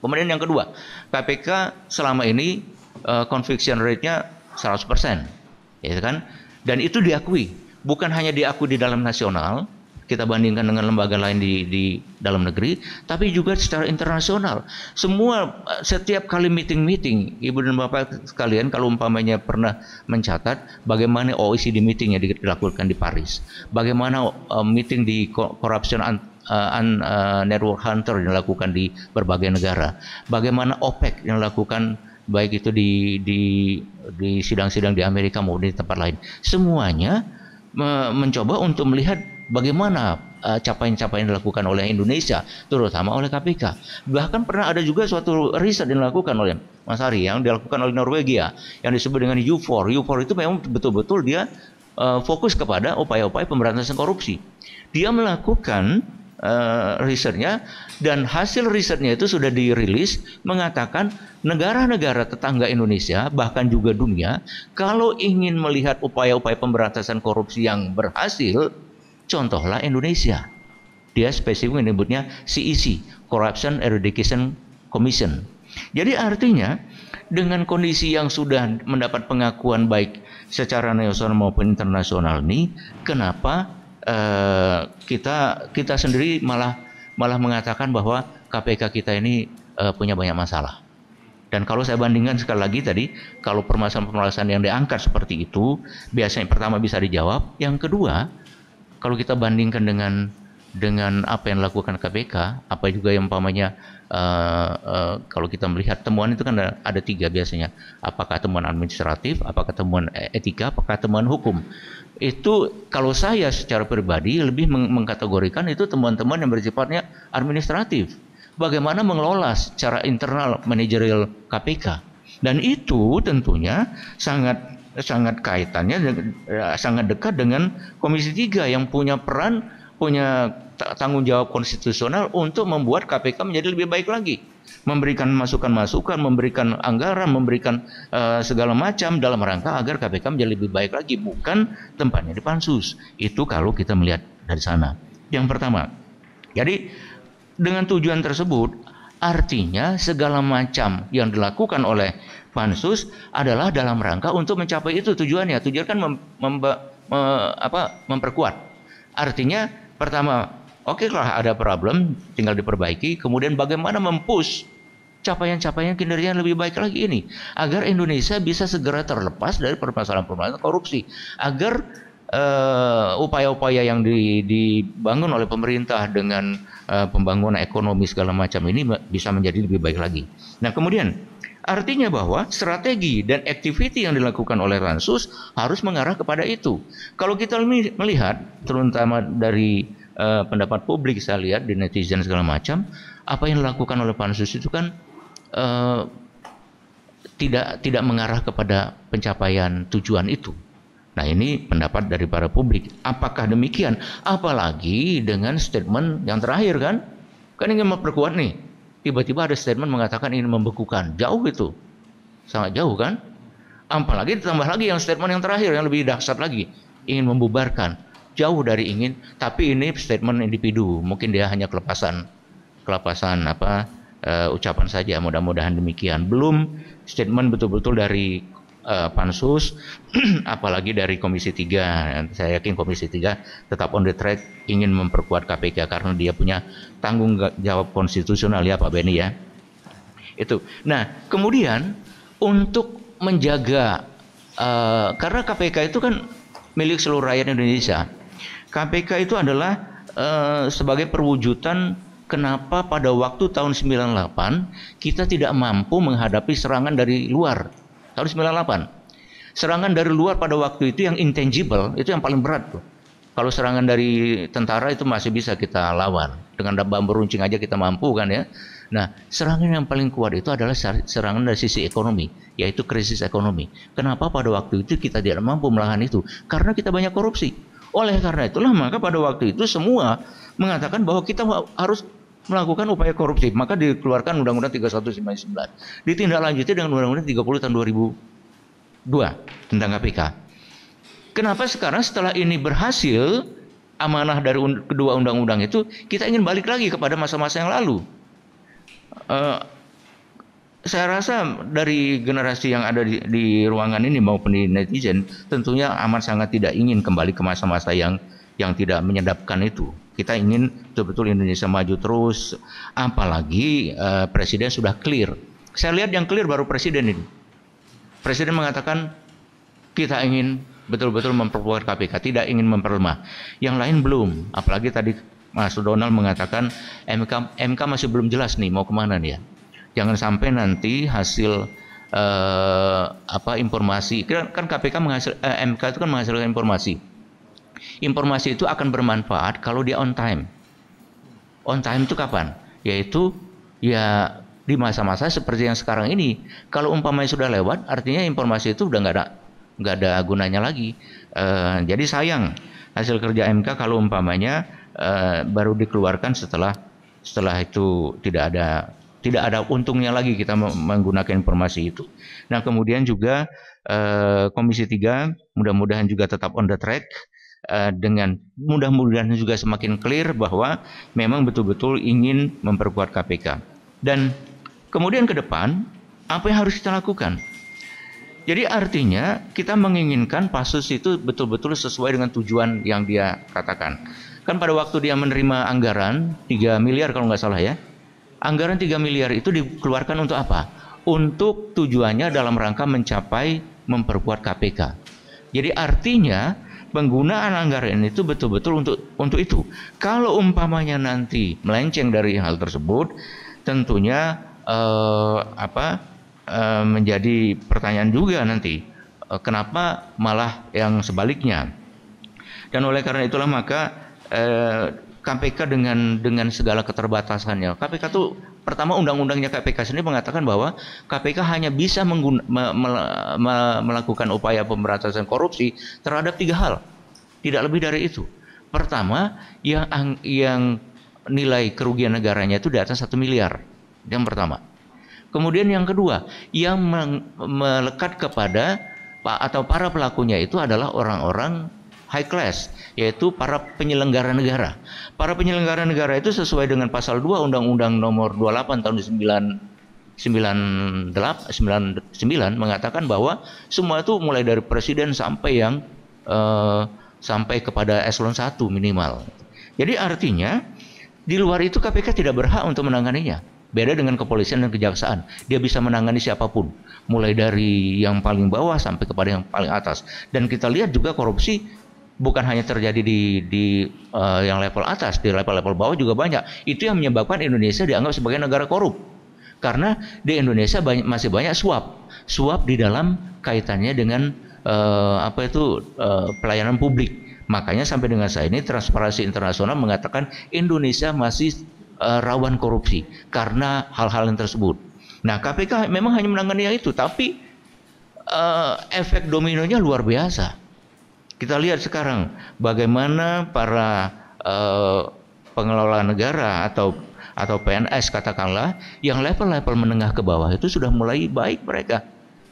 Kemudian yang kedua, KPK selama ini uh, conviction rate-nya 100%. Ya gitu kan? Dan itu diakui, bukan hanya diakui di dalam nasional, kita bandingkan dengan lembaga lain di, di dalam negeri, tapi juga secara internasional. Semua eh, setiap kali meeting-meeting, ibu dan bapak sekalian, kalau umpamanya pernah mencatat bagaimana OECD meeting yang dilakukan di Paris, bagaimana uh, meeting di corruption uh, network hunter yang dilakukan di berbagai negara. Bagaimana OPEC yang dilakukan baik itu di di di sidang-sidang di Amerika maupun di tempat lain. Semuanya mencoba untuk melihat bagaimana eh, capaian-capaian uh, dilakukan oleh Indonesia, terutama oleh KPK. Bahkan pernah ada juga suatu riset yang dilakukan oleh Mas Ari yang dilakukan oleh Norwegia yang disebut dengan U4. U4 itu memang betul-betul dia fokus kepada upaya-upaya pemberantasan korupsi. Dia melakukan uh, risetnya dan hasil risetnya itu sudah dirilis mengatakan negara-negara tetangga Indonesia bahkan juga dunia kalau ingin melihat upaya-upaya pemberantasan korupsi yang berhasil contohlah Indonesia dia spesifik menyebutnya CEC e Corruption Eradication Commission jadi artinya dengan kondisi yang sudah mendapat pengakuan baik secara nasional maupun internasional ini kenapa Eh, kita kita sendiri malah malah mengatakan bahwa KPK kita ini uh, punya banyak masalah. Dan kalau saya bandingkan sekali lagi tadi, kalau permasalahan-permasalahan yang diangkat seperti itu, biasanya yang pertama bisa dijawab, yang kedua, kalau kita bandingkan dengan dengan apa yang dilakukan KPK, apa juga yang umpamanya uh, uh, kalau kita melihat temuan itu kan ada, ada tiga biasanya, apakah temuan administratif, apakah temuan e-, etika, apakah temuan hukum itu kalau saya secara pribadi lebih meng mengkategorikan itu teman-teman yang bersifatnya administratif. Bagaimana mengelola secara internal manajerial KPK. Dan itu tentunya sangat sangat kaitannya eh, sangat dekat dengan Komisi 3 yang punya peran punya tanggung jawab konstitusional untuk membuat KPK menjadi lebih baik lagi memberikan masukan-masukan, memberikan anggaran, memberikan uh, segala macam dalam rangka agar KPK menjadi lebih baik lagi, bukan tempatnya di pansus. Itu kalau kita melihat dari sana. Yang pertama. Jadi dengan tujuan tersebut artinya segala macam yang dilakukan oleh pansus adalah dalam rangka untuk mencapai itu tujuannya. Tujuan kan mem, mem, me, apa, memperkuat. Artinya pertama, oke okay, kalau ada problem tinggal diperbaiki. Kemudian bagaimana mempush capaian-capaian kinerja yang lebih baik lagi ini agar Indonesia bisa segera terlepas dari permasalahan-permasalahan korupsi agar eh, upaya-upaya uh, yang dibangun oleh pemerintah dengan uh, pembangunan ekonomi segala macam ini bisa menjadi lebih baik lagi. Nah kemudian Artinya bahwa strategi dan activity yang dilakukan oleh Ransus harus mengarah kepada itu. Kalau kita melihat, terutama dari uh, pendapat publik, saya lihat di netizen segala macam, apa yang dilakukan oleh Pansus itu kan Eh, tidak tidak mengarah kepada pencapaian tujuan itu. Nah, ini pendapat dari para publik. Apakah demikian? Apalagi dengan statement yang terakhir kan? Kan ingin memperkuat nih. Tiba-tiba ada statement mengatakan ingin membekukan. Jauh itu. Sangat jauh kan? Apalagi ditambah lagi yang statement yang terakhir yang lebih dahsyat lagi, ingin membubarkan. Jauh dari ingin, tapi ini statement individu. Mungkin dia hanya kelepasan kelepasan apa uh, ucapan saja. Mudah-mudahan demikian. Belum statement betul-betul dari uh, pansus, [CLEARS THROAT] apalagi dari Komisi 3. Saya yakin Komisi 3 tetap on the track ingin memperkuat KPK karena dia punya tanggung jawab konstitusional ya Pak Beni ya. Itu. Nah, kemudian untuk menjaga uh, karena KPK itu kan milik seluruh rakyat Indonesia. KPK itu adalah uh, sebagai perwujudan kenapa pada waktu tahun 98 kita tidak mampu menghadapi serangan dari luar tahun 98 serangan dari luar pada waktu itu yang intangible itu yang paling berat tuh kalau serangan dari tentara itu masih bisa kita lawan dengan bambu beruncing aja kita mampu kan ya nah serangan yang paling kuat itu adalah serangan dari sisi ekonomi yaitu krisis ekonomi kenapa pada waktu itu kita tidak mampu melawan itu karena kita banyak korupsi oleh karena itulah maka pada waktu itu semua mengatakan bahwa kita harus melakukan upaya korupsi. Maka dikeluarkan Undang-Undang 3199. Ditindaklanjuti dengan Undang-Undang 30 tahun 2002 tentang KPK. Kenapa sekarang setelah ini berhasil amanah dari un kedua undang-undang itu kita ingin balik lagi kepada masa-masa yang lalu. Uh, saya rasa dari generasi yang ada di, di ruangan ini maupun di netizen tentunya amat sangat tidak ingin kembali ke masa-masa yang yang tidak menyedapkan itu. Kita ingin betul-betul Indonesia maju terus, apalagi uh, presiden sudah clear. Saya lihat yang clear baru presiden ini. Presiden mengatakan kita ingin betul-betul memperkuat KPK, tidak ingin memperlemah. Yang lain belum, apalagi tadi Mas Donald mengatakan MK MK masih belum jelas nih mau kemana nih ya. Jangan sampai nanti hasil uh, apa informasi kan, kan KPK menghasil uh, eh, MK itu kan menghasilkan informasi informasi itu akan bermanfaat kalau dia on time. On time itu kapan? Yaitu ya di masa-masa seperti yang sekarang ini. Kalau umpamanya sudah lewat, artinya informasi itu udah nggak ada nggak ada gunanya lagi. Uh, jadi sayang hasil kerja MK kalau umpamanya uh, baru dikeluarkan setelah setelah itu tidak ada tidak ada untungnya lagi kita menggunakan informasi itu. Nah, kemudian juga eh, Komisi 3 mudah-mudahan juga tetap on the track Eh, dengan mudah-mudahan juga semakin clear bahwa memang betul-betul ingin memperkuat KPK. Dan kemudian ke depan apa yang harus kita lakukan? Jadi artinya kita menginginkan pasus itu betul-betul sesuai dengan tujuan yang dia katakan. Kan pada waktu dia menerima anggaran 3 miliar kalau nggak salah ya. Anggaran 3 miliar itu dikeluarkan untuk apa? Untuk tujuannya dalam rangka mencapai memperkuat KPK. Jadi artinya penggunaan anggaran itu betul-betul untuk untuk itu. Kalau umpamanya nanti melenceng dari hal tersebut, tentunya eh, apa eh, menjadi pertanyaan juga nanti eh, kenapa malah yang sebaliknya. Dan oleh karena itulah maka eh, KPK dengan dengan segala keterbatasannya, KPK tuh pertama undang-undangnya KPK sendiri mengatakan bahwa KPK hanya bisa mengguna, me, me, me, melakukan upaya pemberantasan korupsi terhadap tiga hal, tidak lebih dari itu. Pertama, yang yang nilai kerugian negaranya itu di atas satu miliar, yang pertama. Kemudian yang kedua, yang melekat kepada atau para pelakunya itu adalah orang-orang high class yaitu para penyelenggara negara. Para penyelenggara negara itu sesuai dengan pasal 2 Undang-Undang Nomor 28 tahun 1998 99 mengatakan bahwa semua itu mulai dari presiden sampai yang uh, sampai kepada eselon 1 minimal. Jadi artinya di luar itu KPK tidak berhak untuk menanganinya. Beda dengan kepolisian dan kejaksaan, dia bisa menangani siapapun, mulai dari yang paling bawah sampai kepada yang paling atas. Dan kita lihat juga korupsi bukan hanya terjadi di di uh, yang level atas, di level-level bawah juga banyak. Itu yang menyebabkan Indonesia dianggap sebagai negara korup. Karena di Indonesia banyak, masih banyak suap, suap di dalam kaitannya dengan uh, apa itu uh, pelayanan publik. Makanya sampai dengan saat ini Transparansi Internasional mengatakan Indonesia masih uh, rawan korupsi karena hal-hal yang tersebut. Nah, KPK memang hanya menangani yang itu, tapi uh, efek dominonya luar biasa kita lihat sekarang bagaimana para uh, pengelola negara atau atau PNS katakanlah yang level-level menengah ke bawah itu sudah mulai baik mereka.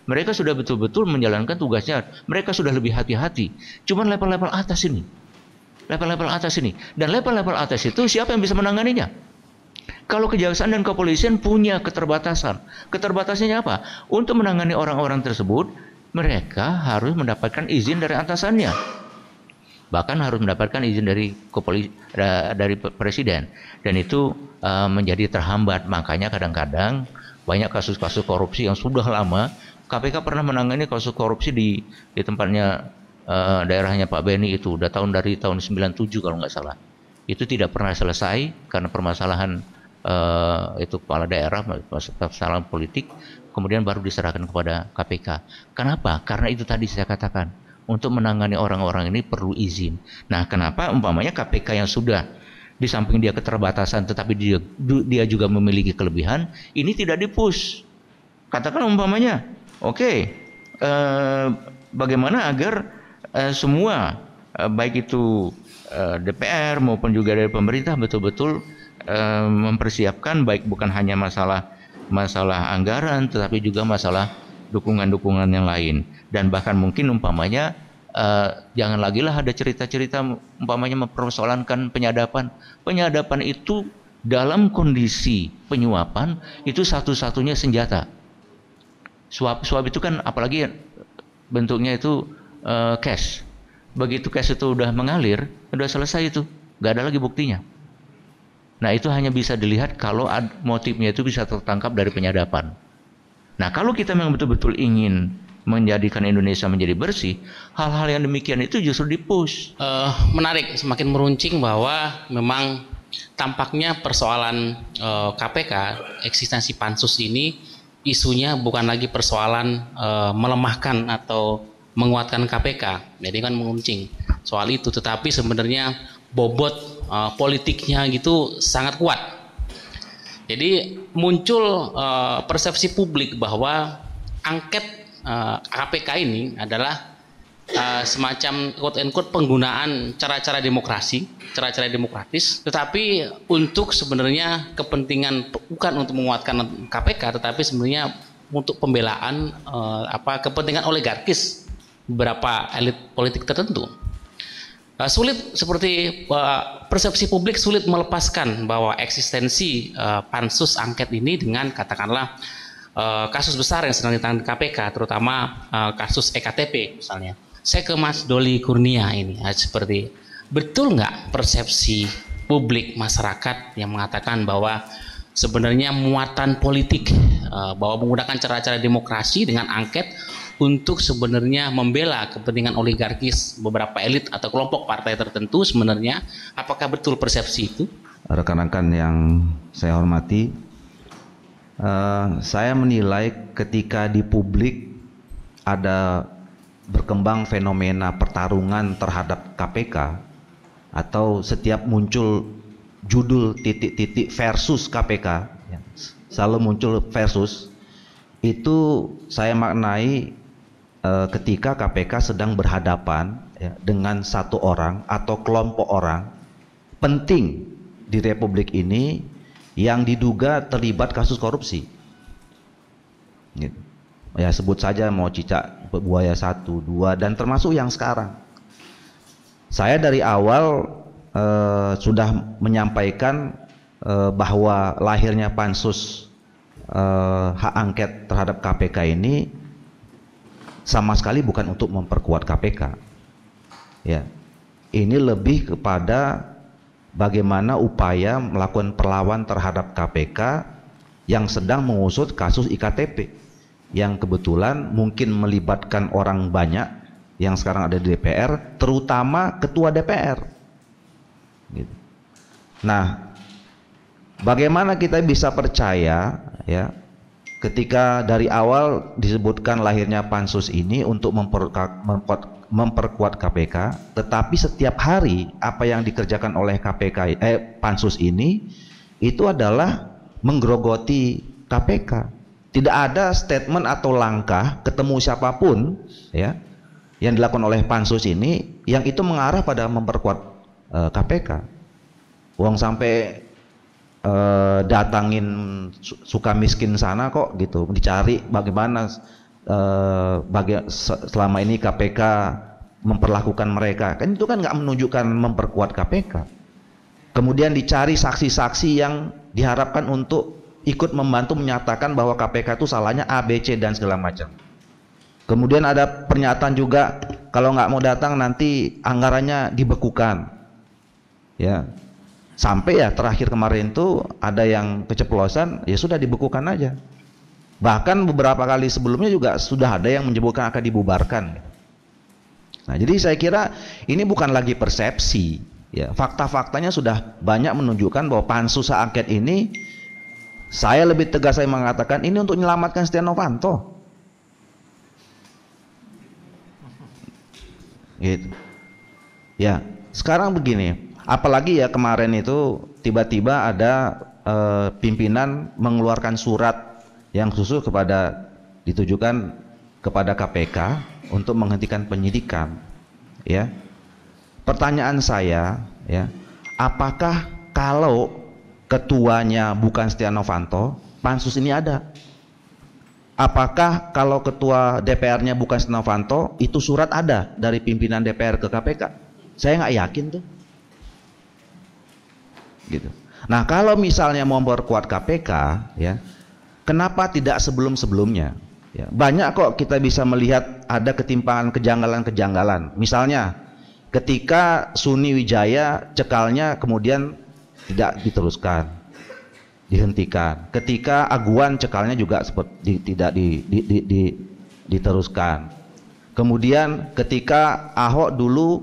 Mereka sudah betul-betul menjalankan tugasnya. Mereka sudah lebih hati-hati. Cuman level-level atas ini. Level-level atas ini. Dan level-level atas itu siapa yang bisa menanganinya? Kalau kejaksaan dan kepolisian punya keterbatasan. Keterbatasannya apa? Untuk menangani orang-orang tersebut, mereka harus mendapatkan izin dari atasannya. Bahkan harus mendapatkan izin dari dari presiden dan itu e, menjadi terhambat. Makanya kadang-kadang banyak kasus-kasus korupsi yang sudah lama KPK pernah menangani kasus korupsi di di tempatnya e, daerahnya Pak Beni itu udah tahun dari tahun 97 kalau nggak salah. Itu tidak pernah selesai karena permasalahan uh, itu kepala daerah masalah politik kemudian baru diserahkan kepada KPK. Kenapa? Karena itu tadi saya katakan, untuk menangani orang-orang ini perlu izin. Nah, kenapa umpamanya KPK yang sudah di samping dia keterbatasan tetapi dia dia juga memiliki kelebihan, ini tidak dipush. Katakan umpamanya, oke, okay, eh, bagaimana agar eh, semua eh, baik itu eh, DPR maupun juga dari pemerintah betul-betul eh, mempersiapkan baik bukan hanya masalah masalah anggaran, tetapi juga masalah dukungan-dukungan yang lain. Dan bahkan mungkin umpamanya uh, jangan lagi lah ada cerita-cerita umpamanya mempersoalankan penyadapan. Penyadapan itu dalam kondisi penyuapan itu satu-satunya senjata. Suap suap itu kan apalagi bentuknya itu uh, cash. Begitu cash itu udah mengalir, udah selesai itu, nggak ada lagi buktinya. Nah, itu hanya bisa dilihat kalau motifnya itu bisa tertangkap dari penyadapan. Nah, kalau kita memang betul-betul ingin menjadikan Indonesia menjadi bersih, hal-hal yang demikian itu justru dipush. Eh, uh, menarik, semakin meruncing bahwa memang tampaknya persoalan uh, eh, KPK, eksistensi pansus ini isunya bukan lagi persoalan uh, melemahkan atau menguatkan KPK. Jadi kan meruncing soal itu, tetapi sebenarnya bobot uh, politiknya gitu sangat kuat. Jadi muncul uh, persepsi publik bahwa angket uh, eh, KPK ini adalah uh, semacam quote unquote penggunaan cara-cara demokrasi, cara-cara demokratis, tetapi untuk sebenarnya kepentingan bukan untuk menguatkan KPK, tetapi sebenarnya untuk pembelaan uh, apa kepentingan oligarkis beberapa elit politik tertentu uh, sulit seperti uh, persepsi publik sulit melepaskan bahwa eksistensi uh, pansus angket ini dengan katakanlah uh, kasus besar yang sedang ditangani KPK terutama uh, kasus EKTP misalnya. Saya ke Mas Doli Kurnia ini uh, seperti betul nggak persepsi publik masyarakat yang mengatakan bahwa sebenarnya muatan politik uh, bahwa menggunakan cara-cara demokrasi dengan angket untuk sebenarnya membela kepentingan oligarkis beberapa elit atau kelompok partai tertentu sebenarnya apakah betul persepsi itu? Rekan-rekan yang saya hormati, uh, saya menilai ketika di publik ada berkembang fenomena pertarungan terhadap KPK atau setiap muncul judul titik-titik versus KPK ya, selalu muncul versus itu saya maknai eh, ketika KPK sedang berhadapan ya, dengan satu orang atau kelompok orang penting di Republik ini yang diduga terlibat kasus korupsi. Gitu. Ya sebut saja mau cicak buaya satu, dua dan termasuk yang sekarang. Saya dari awal eh, sudah menyampaikan eh, bahwa lahirnya pansus eh, hak angket terhadap KPK ini sama sekali bukan untuk memperkuat KPK. Ya. Ini lebih kepada bagaimana upaya melakukan perlawan terhadap KPK yang sedang mengusut kasus IKTP yang kebetulan mungkin melibatkan orang banyak yang sekarang ada di DPR, terutama ketua DPR. Gitu. Nah, bagaimana kita bisa percaya ya ketika dari awal disebutkan lahirnya pansus ini untuk memperkuat, memperkuat KPK, tetapi setiap hari apa yang dikerjakan oleh KPK eh pansus ini itu adalah menggerogoti KPK. Tidak ada statement atau langkah ketemu siapapun ya yang dilakukan oleh pansus ini yang itu mengarah pada memperkuat eh, KPK. Uang sampai Eh, datangin suka miskin sana kok gitu dicari bagaimana uh, baga selama ini KPK memperlakukan mereka kan itu kan nggak menunjukkan memperkuat KPK kemudian dicari saksi-saksi yang diharapkan untuk ikut membantu menyatakan bahwa KPK itu salahnya ABC dan segala macam kemudian ada pernyataan juga kalau nggak mau datang nanti anggarannya dibekukan ya Sampai ya terakhir kemarin itu ada yang keceplosan, ya sudah dibekukan aja. Bahkan beberapa kali sebelumnya juga sudah ada yang menyebutkan akan dibubarkan. Nah, jadi saya kira ini bukan lagi persepsi, ya. Fakta-faktanya sudah banyak menunjukkan bahwa pansus angket ini saya lebih tegas saya mengatakan ini untuk menyelamatkan Setia Novanto. Gitu. Ya, sekarang begini, Apalagi ya kemarin itu tiba-tiba ada e, pimpinan mengeluarkan surat yang khusus kepada ditujukan kepada KPK untuk menghentikan penyidikan. Ya. Pertanyaan saya, ya, apakah kalau ketuanya bukan Setia Novanto, pansus ini ada? Apakah kalau ketua DPR-nya bukan Setia Novanto, itu surat ada dari pimpinan DPR ke KPK? Saya nggak yakin tuh gitu. Nah, kalau misalnya mau memperkuat KPK, ya, kenapa tidak sebelum-sebelumnya? Ya, banyak kok kita bisa melihat ada ketimpangan kejanggalan-kejanggalan. Misalnya, ketika Suni Wijaya cekalnya kemudian tidak diteruskan, dihentikan. Ketika Aguan cekalnya juga seperti tidak di, di, di, di, diteruskan. Kemudian ketika Ahok dulu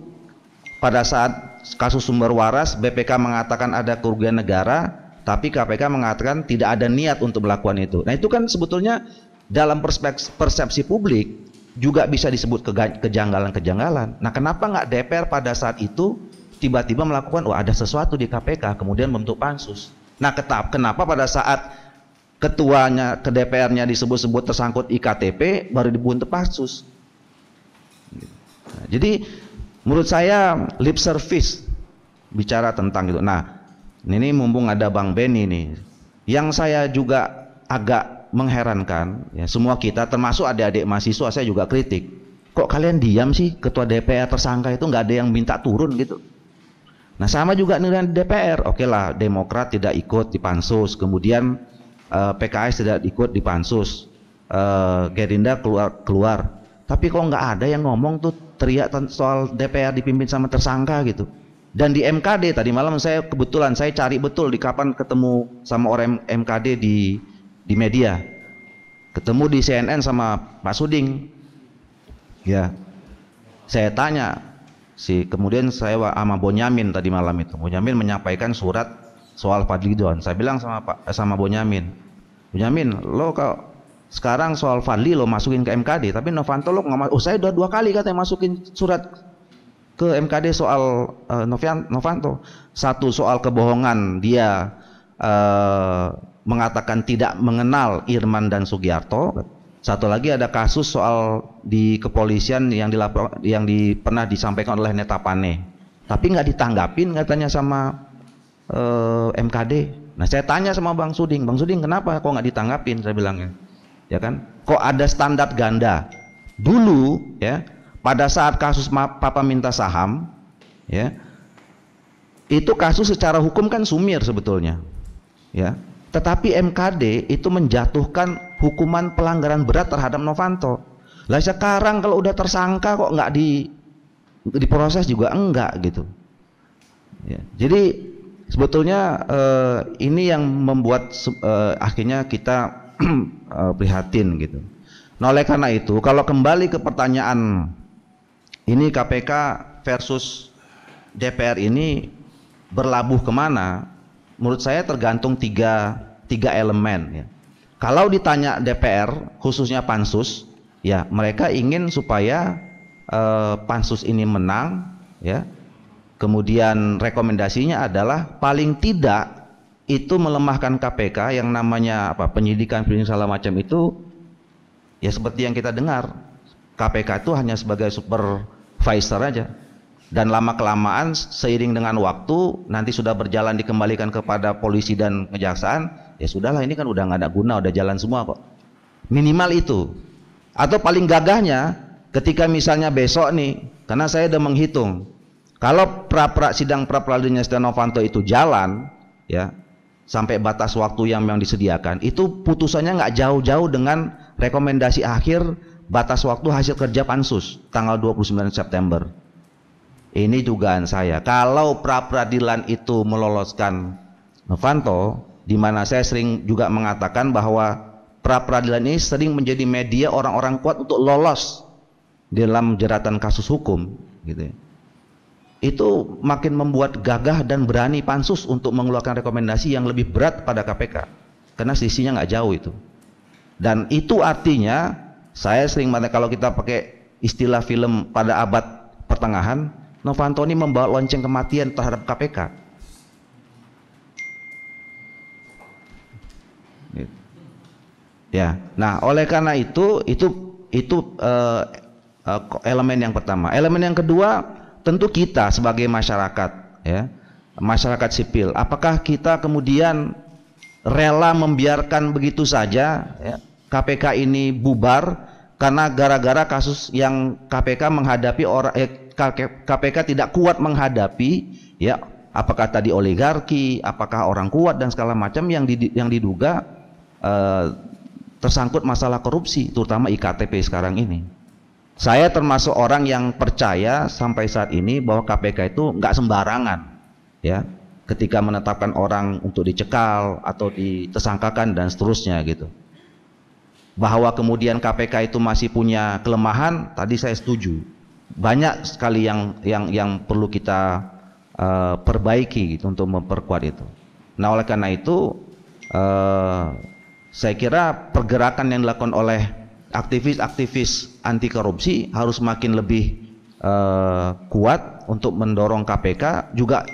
pada saat kasus sumber waras BPK mengatakan ada kerugian negara tapi KPK mengatakan tidak ada niat untuk melakukan itu. Nah, itu kan sebetulnya dalam persepsi publik juga bisa disebut kejanggalan-kejanggalan. Nah, kenapa nggak DPR pada saat itu tiba-tiba melakukan oh ada sesuatu di KPK kemudian membentuk pansus. Nah, ketap kenapa pada saat ketuanya ke DPR-nya disebut-sebut tersangkut IKTP baru dibentuk pansus. Nah, jadi Menurut saya lip service bicara tentang itu. Nah, ini mumpung ada Bang Benny nih. Yang saya juga agak mengherankan, ya, semua kita termasuk adik-adik mahasiswa saya juga kritik. Kok kalian diam sih ketua DPR tersangka itu nggak ada yang minta turun gitu? Nah sama juga dengan DPR, oke lah Demokrat tidak ikut di pansus, kemudian eh, PKS tidak ikut di pansus, eh, Gerindra keluar keluar. Tapi kok nggak ada yang ngomong tuh teriak soal DPR dipimpin sama tersangka gitu. Dan di MKD tadi malam saya kebetulan saya cari betul di kapan ketemu sama orang MKD di di media. Ketemu di CNN sama Pak Suding. Ya. Saya tanya si kemudian saya sama Bonyamin tadi malam itu. Bonyamin menyampaikan surat soal Don. Saya bilang sama Pak eh, sama Bonyamin, Bonyamin, lo kau sekarang soal Fadli lo masukin ke MKD, tapi Novanto lo nggak Oh saya udah dua kali katanya masukin surat ke MKD soal uh, Novanto. Satu soal kebohongan dia uh, mengatakan tidak mengenal Irman dan Sugiarto. Satu lagi ada kasus soal di kepolisian yang dilapor, yang di, pernah disampaikan oleh Netapane, tapi nggak ditanggapin katanya sama uh, eh, MKD. Nah saya tanya sama Bang Suding, Bang Suding kenapa kok nggak ditanggapin? Saya bilangnya ya kan? Kok ada standar ganda? Dulu ya, pada saat kasus papa minta saham, ya. Itu kasus secara hukum kan sumir sebetulnya. Ya. Tetapi MKD itu menjatuhkan hukuman pelanggaran berat terhadap Novanto. Lah sekarang kalau udah tersangka kok nggak di diproses juga enggak gitu. Ya. Jadi sebetulnya eh, ini yang membuat eh, akhirnya kita [CLEARS THROAT] Eh, prihatin gitu. Nah, oleh karena itu kalau kembali ke pertanyaan ini KPK versus DPR ini berlabuh kemana? Menurut saya tergantung tiga tiga elemen. Ya. Kalau ditanya DPR khususnya pansus, ya mereka ingin supaya eh, pansus ini menang, ya. Kemudian rekomendasinya adalah paling tidak itu melemahkan KPK yang namanya apa penyidikan penyidikan salah macam itu ya seperti yang kita dengar KPK itu hanya sebagai supervisor aja dan lama kelamaan seiring dengan waktu nanti sudah berjalan dikembalikan kepada polisi dan kejaksaan ya sudahlah ini kan udah nggak ada guna udah jalan semua kok minimal itu atau paling gagahnya ketika misalnya besok nih karena saya udah menghitung kalau pra-pra sidang pra peradilannya Setia Novanto itu jalan ya sampai batas waktu yang memang disediakan itu putusannya nggak jauh-jauh dengan rekomendasi akhir batas waktu hasil kerja pansus tanggal 29 September ini dugaan saya kalau pra peradilan itu meloloskan Novanto di mana saya sering juga mengatakan bahwa pra peradilan ini sering menjadi media orang-orang kuat untuk lolos dalam jeratan kasus hukum gitu ya itu makin membuat gagah dan berani pansus untuk mengeluarkan rekomendasi yang lebih berat pada KPK karena sisinya nggak jauh itu dan itu artinya saya sering mana kalau kita pakai istilah film pada abad pertengahan Novanto ini membawa lonceng kematian terhadap KPK ya nah oleh karena itu itu itu uh, elemen yang pertama elemen yang kedua tentu kita sebagai masyarakat ya masyarakat sipil apakah kita kemudian rela membiarkan begitu saja ya, KPK ini bubar karena gara-gara kasus yang KPK menghadapi orang eh, KPK tidak kuat menghadapi ya apakah tadi oligarki apakah orang kuat dan segala macam yang di, yang diduga eh, tersangkut masalah korupsi terutama IKTP sekarang ini saya termasuk orang yang percaya sampai saat ini bahwa KPK itu nggak sembarangan, ya. Ketika menetapkan orang untuk dicekal atau ditesangkakan dan seterusnya gitu. Bahwa kemudian KPK itu masih punya kelemahan, tadi saya setuju. Banyak sekali yang yang yang perlu kita uh, perbaiki gitu, untuk memperkuat itu. Nah oleh karena itu uh, saya kira pergerakan yang dilakukan oleh aktivis-aktivis anti korupsi harus makin lebih uh, kuat untuk mendorong KPK juga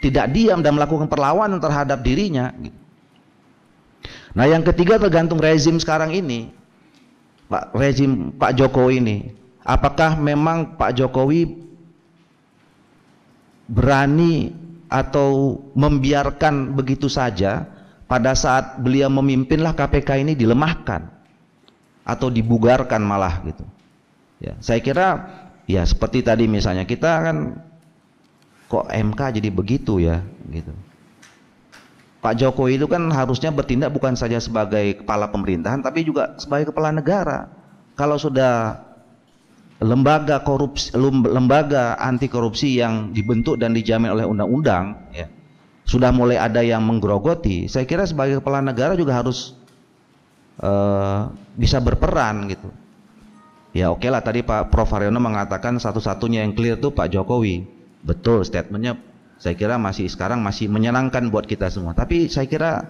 tidak diam dan melakukan perlawanan terhadap dirinya. Gitu. Nah, yang ketiga tergantung rezim sekarang ini. Pak rezim Pak Jokowi ini, apakah memang Pak Jokowi berani atau membiarkan begitu saja pada saat beliau memimpinlah KPK ini dilemahkan atau dibugarkan malah gitu. Ya, saya kira ya seperti tadi misalnya kita kan kok MK jadi begitu ya gitu. Pak Jokowi itu kan harusnya bertindak bukan saja sebagai kepala pemerintahan tapi juga sebagai kepala negara. Kalau sudah lembaga korupsi lembaga anti korupsi yang dibentuk dan dijamin oleh undang-undang ya, sudah mulai ada yang menggerogoti, saya kira sebagai kepala negara juga harus Eh, bisa berperan gitu. Ya oke okay lah tadi Pak Prof Haryono mengatakan satu-satunya yang clear itu Pak Jokowi. Betul statementnya saya kira masih sekarang masih menyenangkan buat kita semua. Tapi saya kira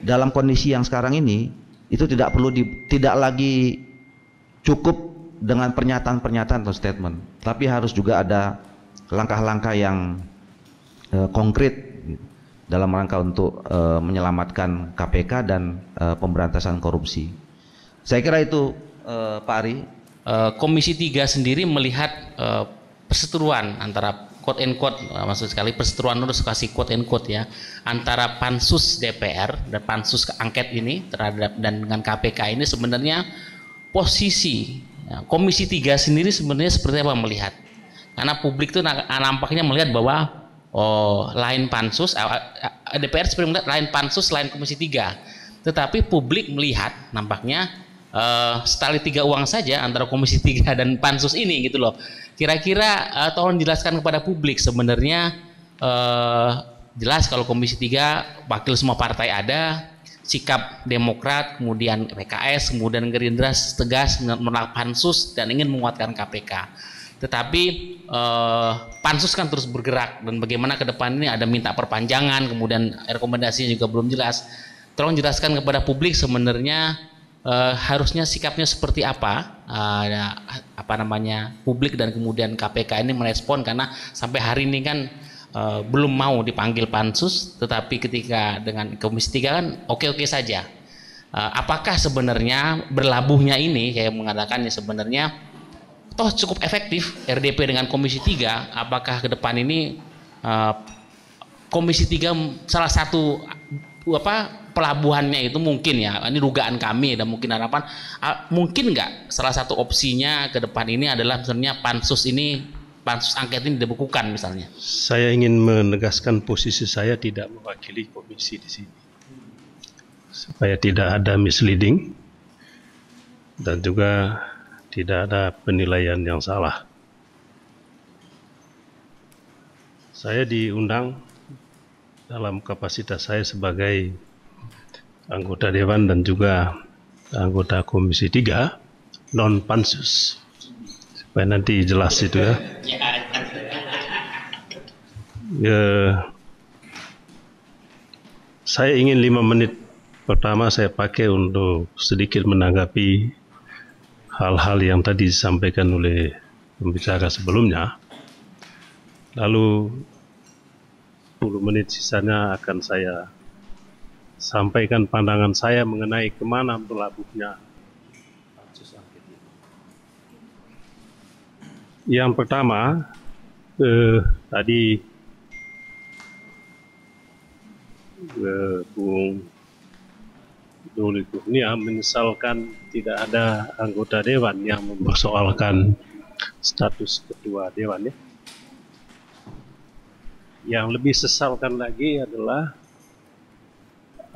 dalam kondisi yang sekarang ini itu tidak perlu di, tidak lagi cukup dengan pernyataan-pernyataan atau statement, tapi harus juga ada langkah-langkah yang e, konkret dalam rangka untuk uh, menyelamatkan KPK dan uh, pemberantasan korupsi. Saya kira itu uh, Pak Ari. Komisi 3 sendiri melihat perseteruan antara quote and quote maksud sekali perseteruan harus kasih quote and quote ya antara pansus DPR dan pansus angket ini terhadap dan dengan KPK ini sebenarnya posisi ya, Komisi 3 sendiri sebenarnya seperti apa melihat? Karena publik itu nampaknya melihat bahwa oh lain pansus eh, eh, DPR seperti melihat lain pansus lain komisi tiga. tetapi publik melihat nampaknya uh, setali tiga uang saja antara komisi tiga [LAUGHS] dan pansus ini gitu loh kira-kira uh, tolong jelaskan kepada publik sebenarnya uh, jelas kalau komisi tiga wakil semua partai ada sikap Demokrat, kemudian PKS, kemudian Gerindra tegas menolak pansus dan ingin menguatkan KPK. Tetapi eh, pansus kan terus bergerak dan bagaimana ke depan ini ada minta perpanjangan, kemudian rekomendasinya juga belum jelas. Tolong jelaskan kepada publik sebenarnya eh, harusnya sikapnya seperti apa, eh, apa namanya publik dan kemudian KPK ini merespon karena sampai hari ini kan Uh, belum mau dipanggil pansus, tetapi ketika dengan komisi tiga kan oke-oke saja. Uh, apakah sebenarnya berlabuhnya ini, saya mengatakan ya sebenarnya toh cukup efektif RDP dengan Komisi 3 apakah ke depan ini uh, Komisi 3 salah satu apa pelabuhannya itu mungkin ya ini dugaan kami dan mungkin harapan uh, mungkin nggak salah satu opsinya ke depan ini adalah misalnya pansus ini pansus angket ini dibekukan misalnya saya ingin menegaskan posisi saya tidak mewakili komisi di sini supaya tidak ada misleading dan juga tidak ada penilaian yang salah. Saya diundang dalam kapasitas saya sebagai anggota dewan dan juga anggota komisi 3 non pansus supaya nanti jelas itu ya Ya, saya ingin lima menit pertama saya pakai untuk sedikit menanggapi hal-hal yang tadi disampaikan oleh pembicara sebelumnya. Lalu 10 menit sisanya akan saya sampaikan pandangan saya mengenai kemana berlabuhnya Yang pertama, eh, tadi eh, Bung Ya, menyesalkan tidak ada anggota dewan yang mempersoalkan status ketua dewan ya. Yang lebih sesalkan lagi adalah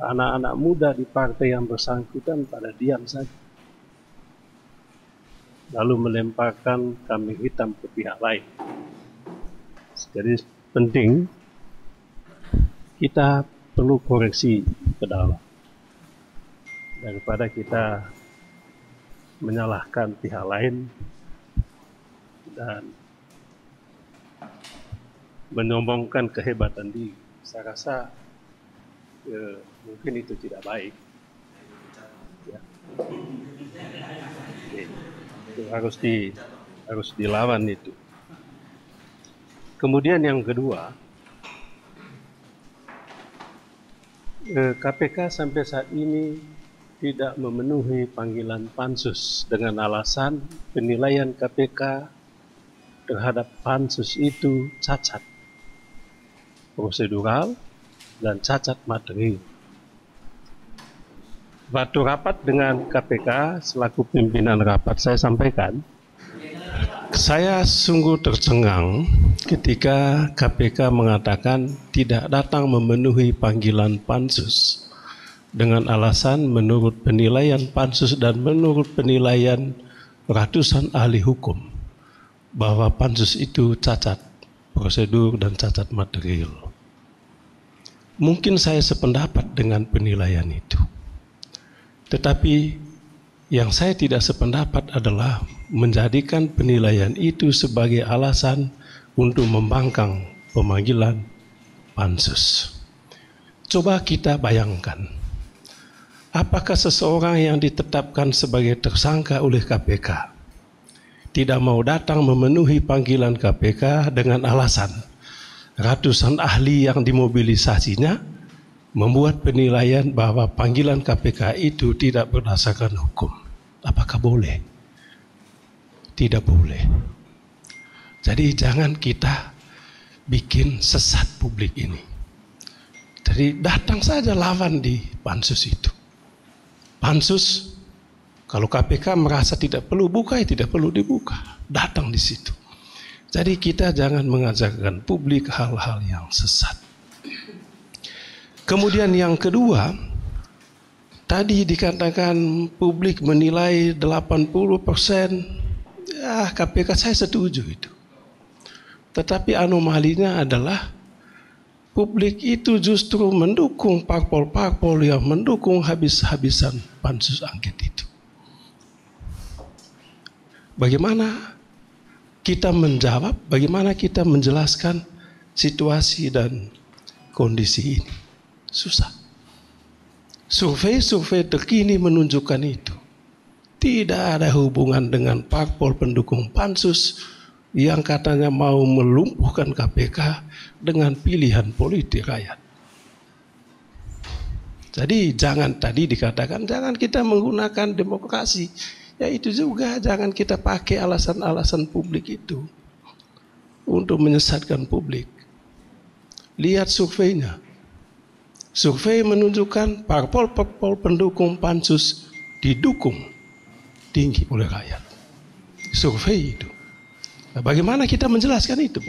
anak-anak muda di partai yang bersangkutan pada diam saja. Lalu melemparkan kambing hitam ke pihak lain. Jadi penting kita perlu koreksi ke dalam daripada kita menyalahkan pihak lain dan menyombongkan kehebatan di Saya rasa ya, mungkin itu tidak baik. Ya. Itu harus di harus dilawan itu. Kemudian yang kedua, KPK eh, sampai saat ini tidak memenuhi panggilan pansus dengan alasan penilaian KPK terhadap pansus itu cacat prosedural dan cacat materi. Waktu rapat dengan KPK selaku pimpinan rapat saya sampaikan, saya sungguh tercengang ketika KPK mengatakan tidak datang memenuhi panggilan pansus dengan alasan menurut penilaian pansus dan menurut penilaian ratusan ahli hukum bahwa pansus itu cacat prosedur dan cacat material. Mungkin saya sependapat dengan penilaian itu. Tetapi yang saya tidak sependapat adalah menjadikan penilaian itu sebagai alasan untuk membangkang pemanggilan pansus. Coba kita bayangkan Apakah seseorang yang ditetapkan sebagai tersangka oleh KPK tidak mau datang memenuhi panggilan KPK dengan alasan ratusan ahli yang dimobilisasinya membuat penilaian bahwa panggilan KPK itu tidak berdasarkan hukum? Apakah boleh? Tidak boleh. Jadi jangan kita bikin sesat publik ini. Jadi datang saja lawan di pansus itu pansus. Kalau KPK merasa tidak perlu buka, ya tidak perlu dibuka. Datang di situ. Jadi kita jangan mengajarkan publik hal-hal yang sesat. Kemudian yang kedua, tadi dikatakan publik menilai 80 persen, ya KPK saya setuju itu. Tetapi anomalinya adalah publik itu justru mendukung parpol-parpol yang mendukung habis-habisan pansus angket itu. Bagaimana kita menjawab, bagaimana kita menjelaskan situasi dan kondisi ini? Susah. Survei-survei terkini menunjukkan itu. Tidak ada hubungan dengan parpol pendukung pansus, yang katanya mau melumpuhkan KPK dengan pilihan politik rakyat. Jadi jangan tadi dikatakan jangan kita menggunakan demokrasi. Ya itu juga jangan kita pakai alasan-alasan publik itu untuk menyesatkan publik. Lihat surveinya. Survei menunjukkan parpol-parpol pendukung pansus didukung tinggi oleh rakyat. Survei itu. Nah, bagaimana kita menjelaskan itu?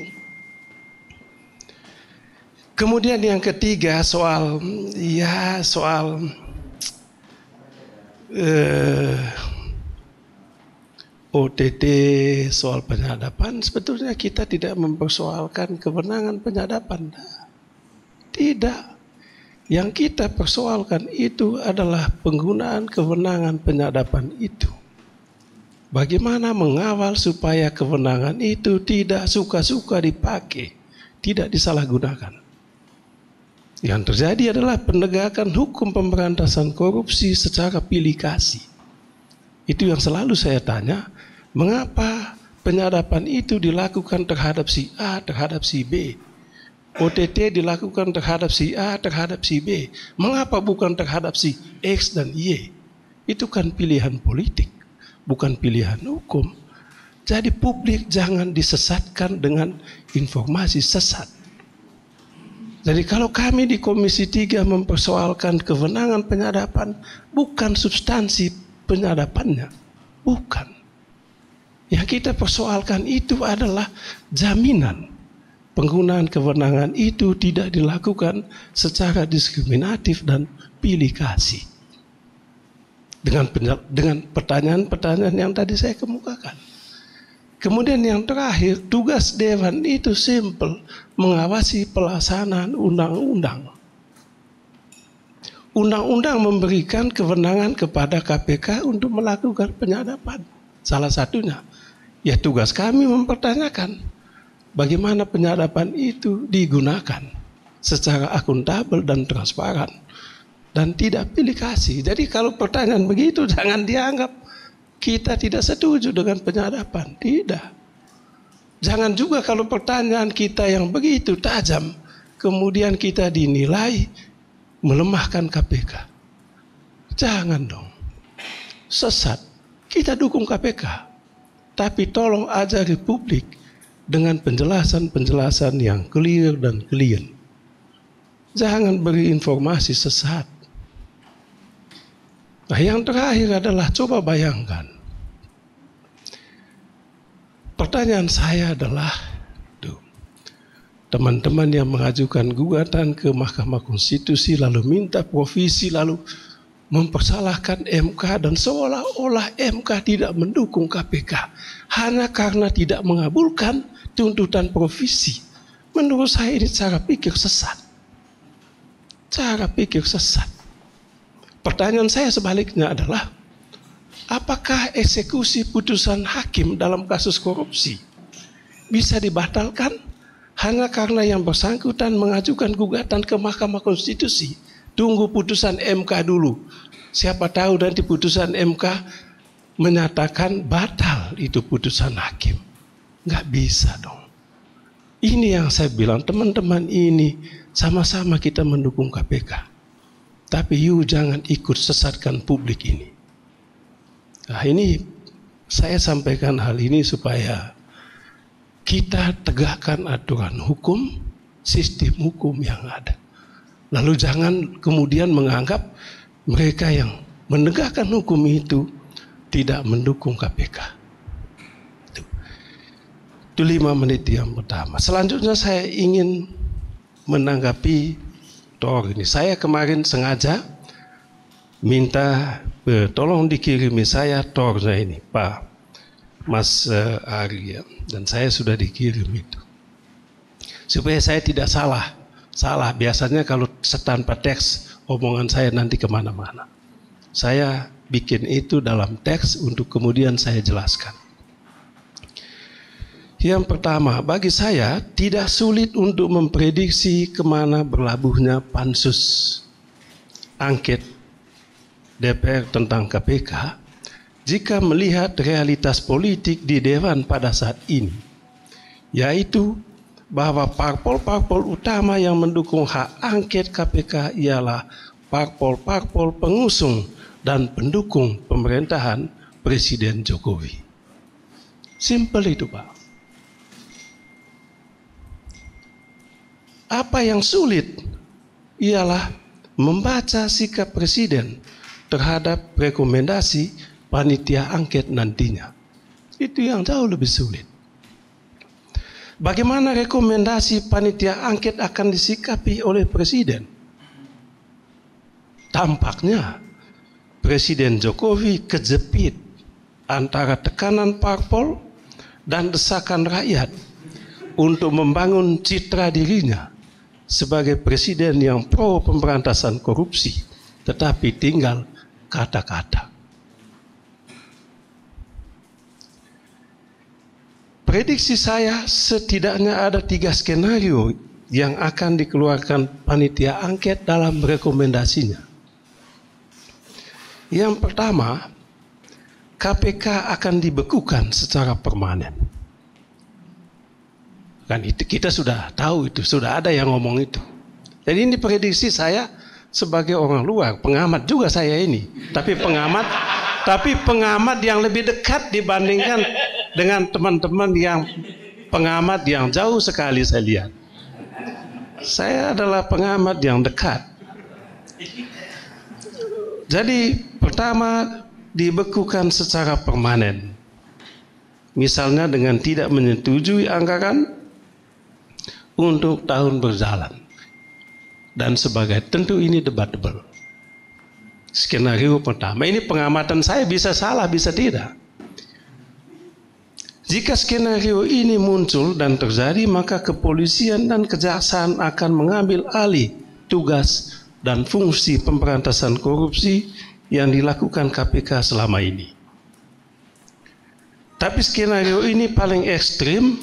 Kemudian yang ketiga soal ya soal eh, OTT soal penyadapan sebetulnya kita tidak mempersoalkan kewenangan penyadapan. Tidak. Yang kita persoalkan itu adalah penggunaan kewenangan penyadapan itu. Bagaimana mengawal supaya kewenangan itu tidak suka-suka dipakai, tidak disalahgunakan? Yang terjadi adalah penegakan hukum pemberantasan korupsi secara pilih kasih. Itu yang selalu saya tanya, mengapa penyadapan itu dilakukan terhadap si A, terhadap si B? OTT dilakukan terhadap si A, terhadap si B. Mengapa bukan terhadap si X dan Y? Itu kan pilihan politik bukan pilihan hukum. Jadi publik jangan disesatkan dengan informasi sesat. Jadi kalau kami di Komisi 3 mempersoalkan kewenangan penyadapan, bukan substansi penyadapannya. Bukan. Yang kita persoalkan itu adalah jaminan penggunaan kewenangan itu tidak dilakukan secara diskriminatif dan pilih kasih dengan dengan pertanyaan-pertanyaan yang tadi saya kemukakan. Kemudian yang terakhir, tugas dewan itu simple, mengawasi pelaksanaan undang-undang. Undang-undang memberikan kewenangan kepada KPK untuk melakukan penyadapan. Salah satunya, ya tugas kami mempertanyakan bagaimana penyadapan itu digunakan secara akuntabel dan transparan dan tidak pilih kasih. Jadi kalau pertanyaan begitu [LAUGHS] jangan dianggap kita tidak setuju dengan penyadapan. Tidak. Jangan juga kalau pertanyaan kita yang begitu tajam kemudian kita dinilai melemahkan KPK. Jangan dong. Sesat. Kita dukung KPK. Tapi tolong ajari publik dengan penjelasan-penjelasan yang clear dan clean. Jangan beri informasi sesat Nah, yang terakhir adalah coba bayangkan. Pertanyaan saya adalah teman-teman yang mengajukan gugatan ke Mahkamah Konstitusi lalu minta provisi lalu mempersalahkan MK dan seolah-olah MK tidak mendukung KPK hanya karena tidak mengabulkan tuntutan provisi. Menurut saya ini cara pikir sesat. Cara pikir sesat. Pertanyaan saya sebaliknya adalah, apakah eksekusi putusan hakim dalam kasus korupsi bisa dibatalkan hanya karena yang bersangkutan mengajukan gugatan ke Mahkamah Konstitusi? Tunggu putusan MK dulu. Siapa tahu dan di putusan MK menyatakan batal itu putusan hakim. Nggak bisa dong. Ini yang saya bilang, teman-teman ini sama-sama kita mendukung KPK. Tapi you jangan ikut sesatkan publik ini. Nah, ini saya sampaikan hal ini supaya kita tegakkan aturan hukum, sistem hukum yang ada. Lalu jangan kemudian menganggap mereka yang menegakkan hukum itu tidak mendukung KPK. Itu, itu lima menit yang pertama. Selanjutnya saya ingin menanggapi Tor ini. Saya kemarin sengaja minta eh, tolong dikirimi saya Tornya ini, Pak Mas eh, Arya. Dan saya sudah dikirim itu. Supaya saya tidak salah. Salah biasanya kalau setanpa teks omongan saya nanti kemana-mana. Saya bikin itu dalam teks untuk kemudian saya jelaskan. Yang pertama, bagi saya tidak sulit untuk memprediksi kemana berlabuhnya pansus angket DPR tentang KPK jika melihat realitas politik di Dewan pada saat ini, yaitu bahwa parpol-parpol utama yang mendukung hak angket KPK ialah parpol-parpol pengusung dan pendukung pemerintahan Presiden Jokowi. Simple itu, Pak. Apa yang sulit ialah membaca sikap presiden terhadap rekomendasi panitia angket nantinya. Itu yang jauh lebih sulit. Bagaimana rekomendasi panitia angket akan disikapi oleh presiden? Tampaknya Presiden Jokowi kejepit antara tekanan parpol dan desakan rakyat untuk membangun citra dirinya sebagai presiden yang pro pemberantasan korupsi, tetapi tinggal kata-kata. Prediksi saya setidaknya ada tiga skenario yang akan dikeluarkan panitia angket dalam rekomendasinya. Yang pertama, KPK akan dibekukan secara permanen. Kan itu kita sudah tahu itu, sudah ada yang ngomong itu. Jadi ini prediksi saya sebagai orang luar, pengamat juga saya ini. Tapi pengamat tapi pengamat yang lebih dekat dibandingkan dengan teman-teman yang pengamat yang jauh sekali saya lihat. Saya adalah pengamat yang dekat. Jadi pertama dibekukan secara permanen. Misalnya dengan tidak menyetujui anggaran untuk tahun berjalan. Dan sebagai tentu ini debatable. Skenario pertama, ini pengamatan saya bisa salah, bisa tidak. Jika skenario ini muncul dan terjadi, maka kepolisian dan kejaksaan akan mengambil alih tugas dan fungsi pemberantasan korupsi yang dilakukan KPK selama ini. Tapi skenario ini paling ekstrim,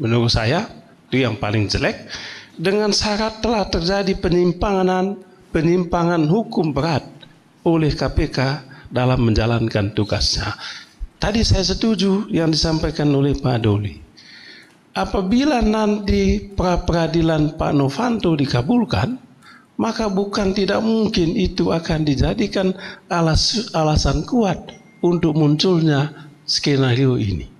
menurut saya, itu yang paling jelek dengan syarat telah terjadi penyimpangan penyimpangan hukum berat oleh KPK dalam menjalankan tugasnya. Tadi saya setuju yang disampaikan oleh Pak Doli. Apabila nanti pra peradilan Pak Novanto dikabulkan, maka bukan tidak mungkin itu akan dijadikan alas, alasan kuat untuk munculnya skenario ini.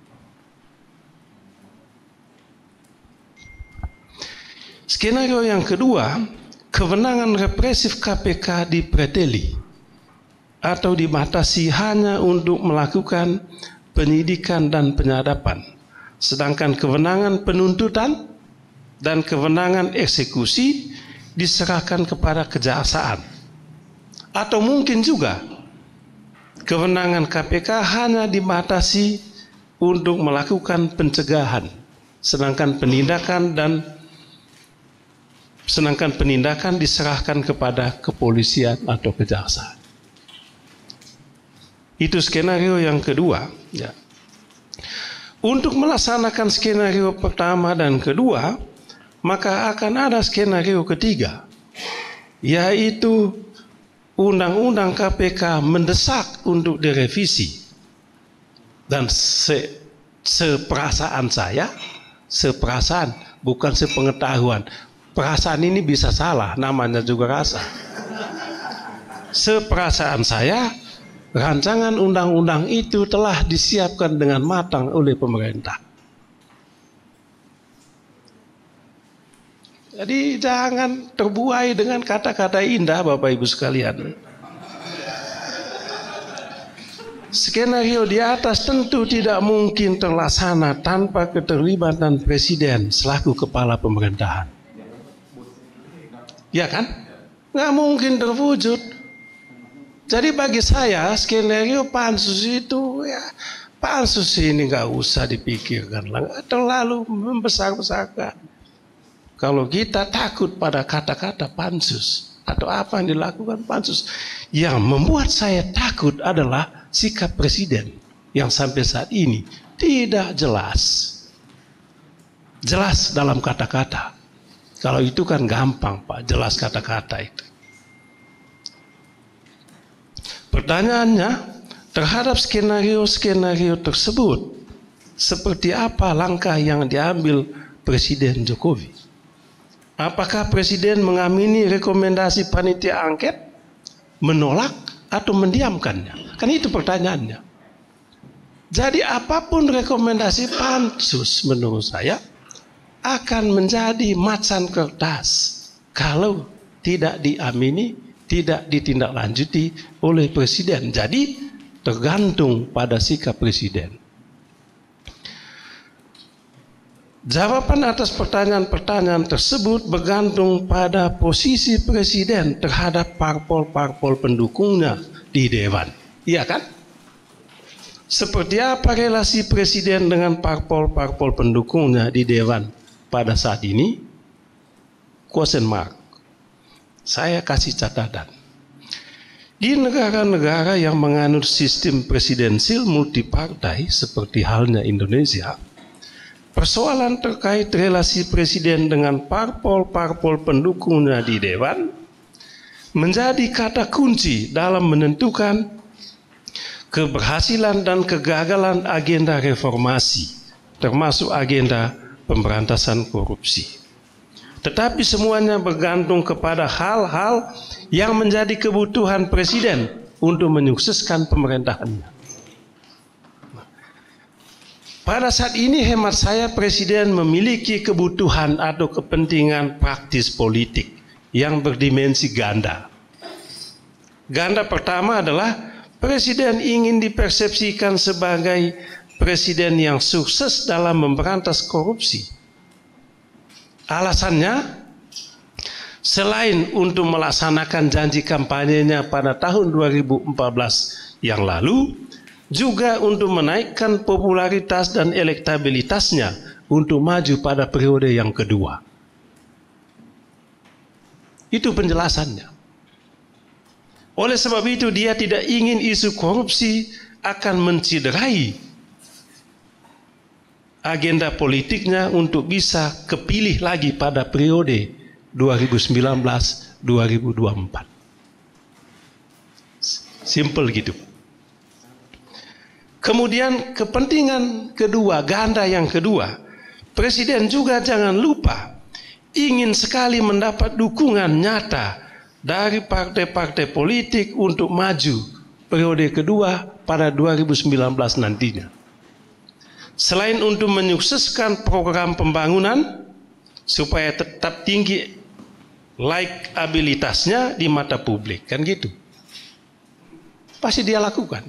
Skenario yang kedua, kewenangan represif KPK dipreteli atau dibatasi hanya untuk melakukan penyidikan dan penyadapan. Sedangkan kewenangan penuntutan dan kewenangan eksekusi diserahkan kepada kejaksaan. Atau mungkin juga kewenangan KPK hanya dibatasi untuk melakukan pencegahan, sedangkan penindakan dan Senangkan penindakan diserahkan kepada kepolisian atau kejaksaan. Itu skenario yang kedua. Ya. Untuk melaksanakan skenario pertama dan kedua, maka akan ada skenario ketiga, yaitu undang-undang KPK mendesak untuk direvisi. Dan se seperasaan saya, seperasaan bukan sepengetahuan, Perasaan ini bisa salah, namanya juga rasa. Seperasaan saya, rancangan undang-undang itu telah disiapkan dengan matang oleh pemerintah. Jadi jangan terbuai dengan kata-kata indah Bapak Ibu sekalian. Skenario di atas tentu tidak mungkin terlaksana tanpa keterlibatan presiden selaku kepala pemerintahan. Ya kan? Nggak mungkin terwujud. Jadi bagi saya skenario pansus itu ya pansus ini nggak usah dipikirkan lah, terlalu membesar-besarkan. Kalau kita takut pada kata-kata pansus atau apa yang dilakukan pansus, yang membuat saya takut adalah sikap presiden yang sampai saat ini tidak jelas. Jelas dalam kata-kata. Kalau itu kan gampang Pak, jelas kata-kata itu. Pertanyaannya, terhadap skenario-skenario tersebut, seperti apa langkah yang diambil Presiden Jokowi? Apakah Presiden mengamini rekomendasi panitia angket, menolak, atau mendiamkannya? Kan itu pertanyaannya. Jadi apapun rekomendasi pansus menurut saya akan menjadi macan kertas kalau tidak diamini, tidak ditindaklanjuti oleh presiden. Jadi tergantung pada sikap presiden. Jawaban atas pertanyaan-pertanyaan tersebut bergantung pada posisi presiden terhadap parpol-parpol pendukungnya di dewan. Iya kan? Seperti apa relasi presiden dengan parpol-parpol pendukungnya di dewan? pada saat ini question mark. Saya kasih catatan. Di negara-negara yang menganut sistem presidensil multipartai seperti halnya Indonesia, persoalan terkait relasi presiden dengan parpol-parpol pendukungnya di dewan menjadi kata kunci dalam menentukan keberhasilan dan kegagalan agenda reformasi, termasuk agenda pemberantasan korupsi. Tetapi semuanya bergantung kepada hal-hal yang menjadi kebutuhan presiden untuk menyukseskan pemerintahannya. Pada saat ini hemat saya presiden memiliki kebutuhan atau kepentingan praktis politik yang berdimensi ganda. Ganda pertama adalah presiden ingin dipersepsikan sebagai presiden yang sukses dalam memberantas korupsi. Alasannya, selain untuk melaksanakan janji kampanyenya pada tahun 2014 yang lalu, juga untuk menaikkan popularitas dan elektabilitasnya untuk maju pada periode yang kedua. Itu penjelasannya. Oleh sebab itu, dia tidak ingin isu korupsi akan menciderai agenda politiknya untuk bisa kepilih lagi pada periode 2019-2024. Simple gitu. Kemudian kepentingan kedua, ganda yang kedua, Presiden juga jangan lupa ingin sekali mendapat dukungan nyata dari partai-partai politik untuk maju periode kedua pada 2019 nantinya selain untuk menyukseskan program pembangunan supaya tetap tinggi likabilitasnya di mata publik kan gitu pasti dia lakukan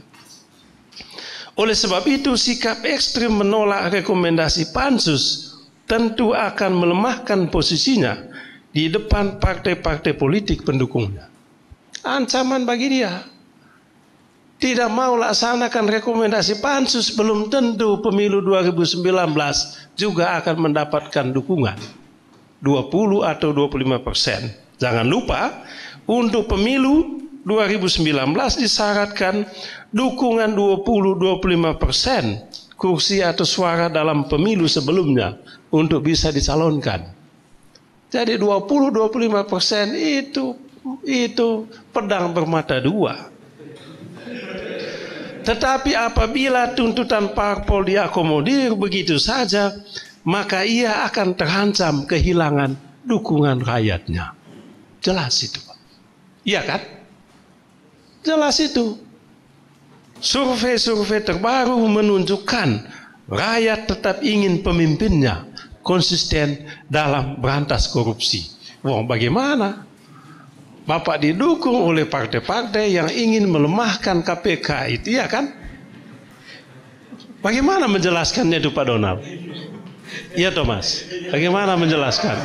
oleh sebab itu sikap ekstrim menolak rekomendasi pansus tentu akan melemahkan posisinya di depan partai-partai politik pendukungnya ancaman bagi dia tidak mau laksanakan rekomendasi pansus belum tentu pemilu 2019 juga akan mendapatkan dukungan 20 atau 25 persen. Jangan lupa untuk pemilu 2019 disyaratkan dukungan 20-25 persen kursi atau suara dalam pemilu sebelumnya untuk bisa dicalonkan. Jadi 20-25 persen itu itu pedang bermata dua. Tetapi apabila tuntutan parpol diakomodir begitu saja, maka ia akan terancam kehilangan dukungan rakyatnya. Jelas itu. Iya kan? Jelas itu. Survei-survei terbaru menunjukkan rakyat tetap ingin pemimpinnya konsisten dalam berantas korupsi. Wah, bagaimana? Bapak didukung oleh partai-partai yang ingin melemahkan KPK itu ya kan? Bagaimana menjelaskannya itu Pak Donald? Iya Thomas, bagaimana menjelaskan?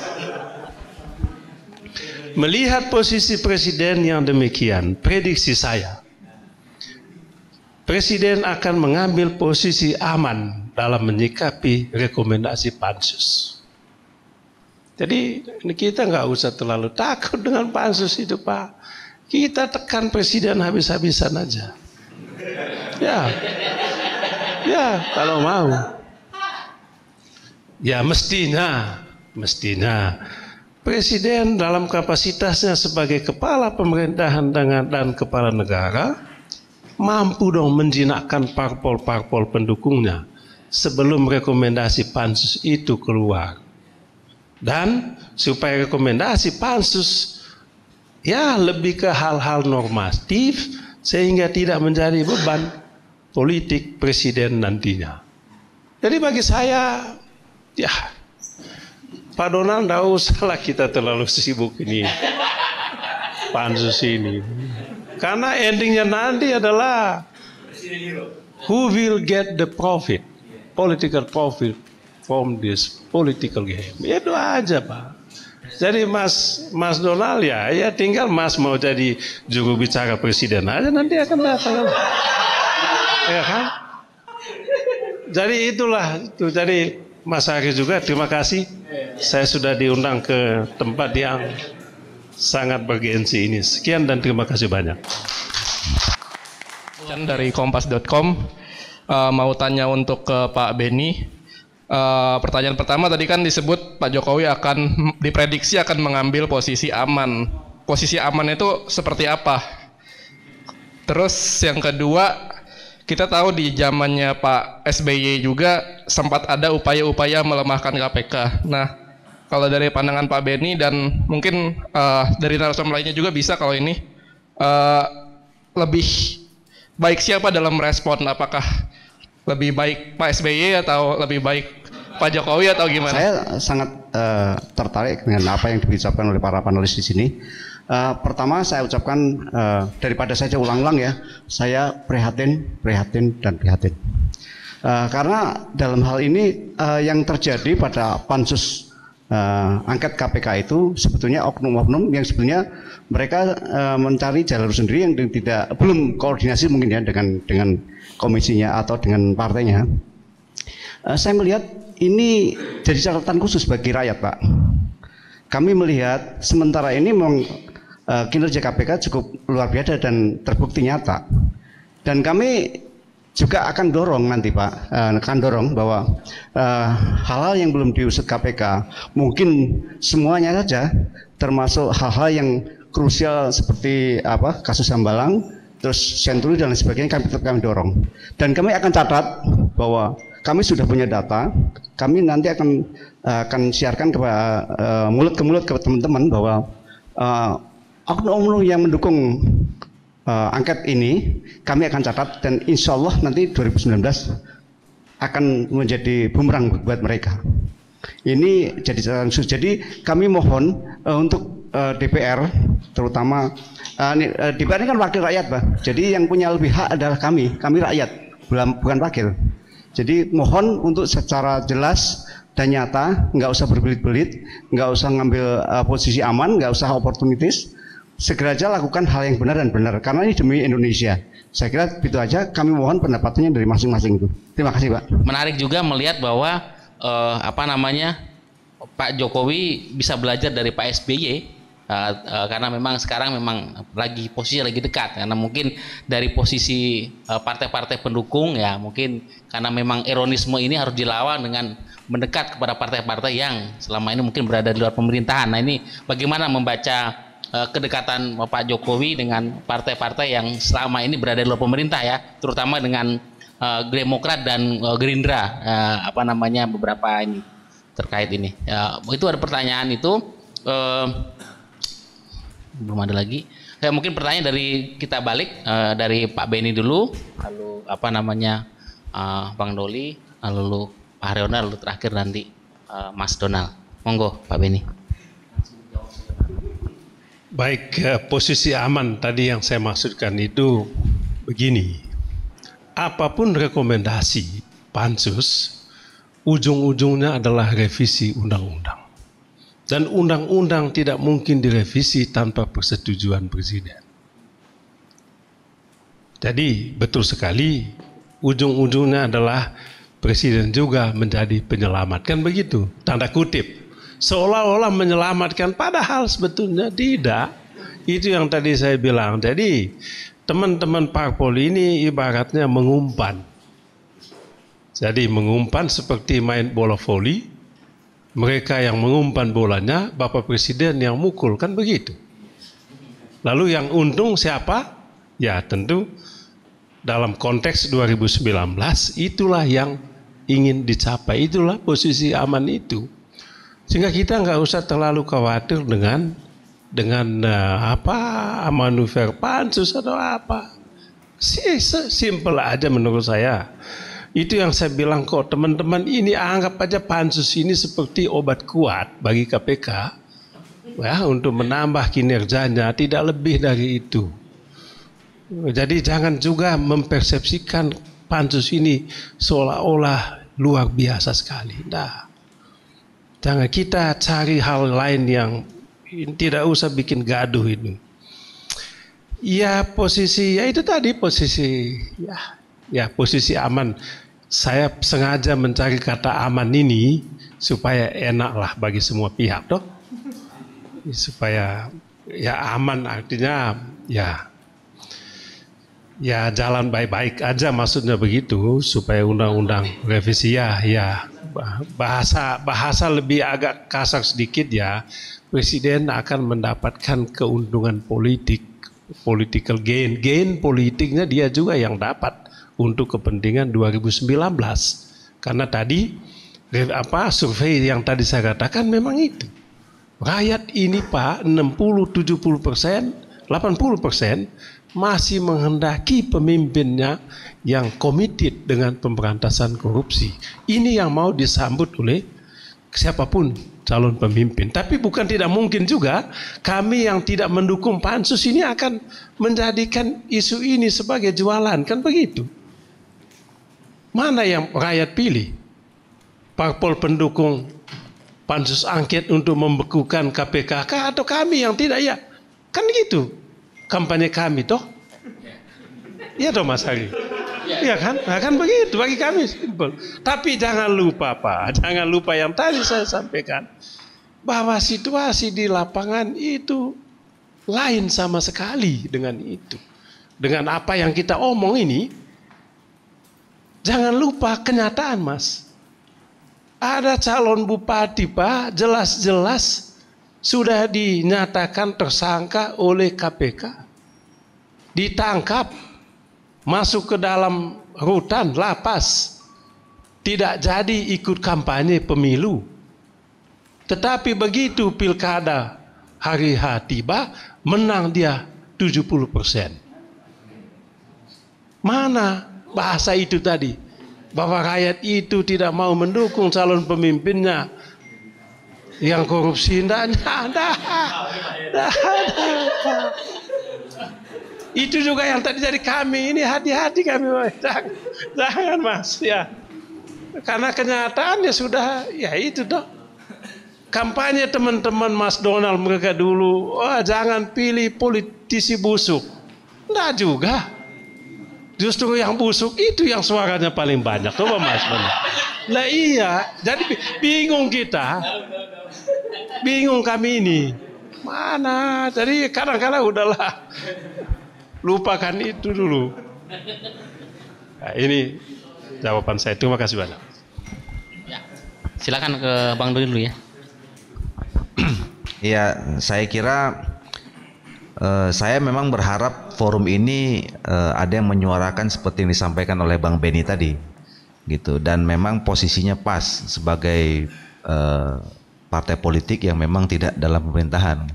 Melihat posisi presiden yang demikian, prediksi saya, presiden akan mengambil posisi aman dalam menyikapi rekomendasi pansus. Jadi kita nggak usah terlalu takut dengan pansus itu Pak. Kita tekan presiden habis-habisan aja. Ya, ya kalau mau. Ya mestinya, mestinya presiden dalam kapasitasnya sebagai kepala pemerintahan dengan dan kepala negara mampu dong menjinakkan parpol-parpol pendukungnya sebelum rekomendasi pansus itu keluar. Dan supaya rekomendasi pansus ya lebih ke hal-hal normatif sehingga tidak menjadi beban politik presiden nantinya. Jadi bagi saya ya Pak Donald tidak usahlah kita terlalu sibuk ini pansus ini. Karena endingnya nanti adalah who will get the profit, political profit perform this political game. Ya doa aja Pak. Jadi Mas Mas Donald ya, ya tinggal Mas mau jadi juru bicara presiden aja nanti akan datang. ya kan? Jadi itulah itu. Jadi Mas Haris juga terima kasih. Saya sudah diundang ke tempat yang sangat bergensi ini. Sekian dan terima kasih banyak. Dan dari kompas.com uh, eh, mau tanya untuk ke Pak Beni Eh, pertanyaan pertama tadi kan disebut Pak Jokowi akan diprediksi akan mengambil posisi aman. Posisi aman itu seperti apa? Terus yang kedua, kita tahu di zamannya Pak SBY juga sempat ada upaya-upaya melemahkan KPK. Nah, kalau dari pandangan Pak Beni dan mungkin uh, dari narasumber lainnya juga bisa kalau ini uh, lebih baik siapa dalam respon? Apakah lebih baik Pak SBY atau lebih baik Pak Jokowi atau gimana? Saya sangat uh, tertarik dengan apa yang diucapkan oleh para panelis di sini. Uh, pertama saya ucapkan uh, daripada saja ulang-ulang ya, saya prihatin, prihatin dan prihatin. Uh, karena dalam hal ini uh, yang terjadi pada pansus uh, angket KPK itu sebetulnya oknum-oknum yang sebetulnya mereka uh, mencari jalur sendiri yang tidak belum koordinasi mungkin ya dengan dengan komisinya atau dengan partainya. Uh, saya melihat ini jadi catatan khusus bagi rakyat, Pak. Kami melihat sementara ini meng, e, kinerja KPK cukup luar biasa dan terbukti nyata. Dan kami juga akan dorong nanti Pak, e, akan dorong bahwa e, hal-hal yang belum diusut KPK mungkin semuanya saja termasuk hal-hal yang krusial seperti apa kasus Hambalang, terus Senturi dan sebagainya kami tetap kami dorong. Dan kami akan catat bahwa kami sudah punya data, kami nanti akan eh, akan siarkan ke uh, mulut ke mulut ke teman-teman bahwa oknum eh, oknum-oknum yang mendukung uh, angket ini kami akan catat dan insya Allah nanti 2019 akan menjadi bumerang buat mereka. Ini jadi catatan Jadi kami mohon uh, untuk uh, DPR terutama uh, DPR ini kan wakil rakyat, Pak. Jadi yang punya lebih hak adalah kami, kami rakyat, bukan bukan wakil. Jadi mohon untuk secara jelas dan nyata, nggak usah berbelit-belit, nggak usah ngambil uh, posisi aman, nggak usah oportunitis, segera aja lakukan hal yang benar dan benar karena ini demi Indonesia. Saya kira itu aja. Kami mohon pendapatnya dari masing-masing itu. Terima kasih, Pak. Menarik juga melihat bahwa uh, apa namanya Pak Jokowi bisa belajar dari Pak SBY uh, uh, karena memang sekarang memang lagi posisi lagi dekat karena mungkin dari posisi eh, partai-partai uh, pendukung ya mungkin karena memang ironisme ini harus dilawan dengan mendekat kepada partai-partai yang selama ini mungkin berada di luar pemerintahan. Nah ini bagaimana membaca uh, kedekatan Pak Jokowi dengan partai-partai yang selama ini berada di luar pemerintah ya, terutama dengan uh, Demokrat dan uh, Gerindra uh, apa namanya beberapa ini terkait ini. Ya, itu ada pertanyaan itu uh, belum ada lagi. Kayak mungkin pertanyaan dari kita balik uh, dari Pak Beni dulu, lalu apa namanya uh, Bang Doli, lalu Pak Haryono, lalu terakhir nanti uh, Mas Donald. Monggo Pak Beni. Baik, posisi aman tadi yang saya maksudkan itu begini. Apapun rekomendasi pansus, ujung-ujungnya adalah revisi undang-undang. Dan undang-undang tidak mungkin direvisi tanpa persetujuan presiden. Jadi betul sekali ujung-ujungnya adalah presiden juga menjadi penyelamat. Kan begitu, tanda kutip. Seolah-olah menyelamatkan, padahal sebetulnya tidak. Itu yang tadi saya bilang. Jadi teman-teman parpol ini ibaratnya mengumpan. Jadi mengumpan seperti main bola voli, mereka yang mengumpan bolanya, Bapak Presiden yang mukul, kan begitu. Lalu yang untung siapa? Ya tentu dalam konteks 2019 itulah yang ingin dicapai, itulah posisi aman itu. Sehingga kita nggak usah terlalu khawatir dengan dengan uh, apa manuver pansus atau apa. Simpel aja menurut saya. Itu yang saya bilang kok teman-teman ini anggap aja pansus ini seperti obat kuat bagi KPK ya untuk menambah kinerjanya tidak lebih dari itu. Jadi jangan juga mempersepsikan pansus ini seolah-olah luar biasa sekali. Nah, jangan kita cari hal lain yang tidak usah bikin gaduh ini. Ya posisi ya itu tadi posisi ya ya posisi aman. Saya sengaja mencari kata aman ini supaya enaklah bagi semua pihak toh Supaya ya aman artinya ya ya jalan baik-baik aja maksudnya begitu supaya undang-undang revisi ya ya bahasa bahasa lebih agak kasar sedikit ya presiden akan mendapatkan keuntungan politik political gain gain politiknya dia juga yang dapat untuk kepentingan 2019 karena tadi apa survei yang tadi saya katakan memang itu rakyat ini Pak 60 70 persen 80 persen masih menghendaki pemimpinnya yang komited dengan pemberantasan korupsi. Ini yang mau disambut oleh siapapun calon pemimpin. Tapi bukan tidak mungkin juga kami yang tidak mendukung pansus ini akan menjadikan isu ini sebagai jualan, kan begitu. Mana yang rakyat pilih? Parpol pendukung pansus angket untuk membekukan KPK atau kami yang tidak ya? Kan gitu kampanye kami toh? Ya. Iya toh Mas Hari. Ya. Iya kan? Nah, kan begitu bagi kami simpel. Tapi jangan lupa Pak, jangan lupa yang tadi saya sampaikan bahwa situasi di lapangan itu lain sama sekali dengan itu. Dengan apa yang kita omong ini, Jangan lupa kenyataan, Mas. Ada calon bupati, Pak, jelas-jelas sudah dinyatakan tersangka oleh KPK. Ditangkap, masuk ke dalam rutan, lapas. Tidak jadi ikut kampanye pemilu. Tetapi begitu pilkada hari H tiba, menang dia 70 Mana bahasa itu tadi bahwa rakyat itu tidak mau mendukung calon pemimpinnya yang korupsi tidak, ada itu juga yang tadi dari kami ini hati-hati kami jangan, jangan mas ya karena kenyataannya sudah ya itu dong kampanye teman-teman Mas Donald mereka dulu oh, jangan pilih politisi busuk tidak juga Justru yang busuk itu yang suaranya paling banyak. Coba Mas mana? Nah iya, jadi bingung kita. Bingung kami ini. Mana? Jadi kadang-kadang udahlah. Lupakan itu dulu. Nah, ini jawaban saya. Terima kasih banyak. Ya. Silakan ke Bang Doni dulu ya. Iya, saya kira Eh, saya memang berharap forum ini uh, ada yang menyuarakan seperti yang disampaikan oleh Bang Beni tadi, gitu. Dan memang posisinya pas sebagai uh, partai politik yang memang tidak dalam pemerintahan.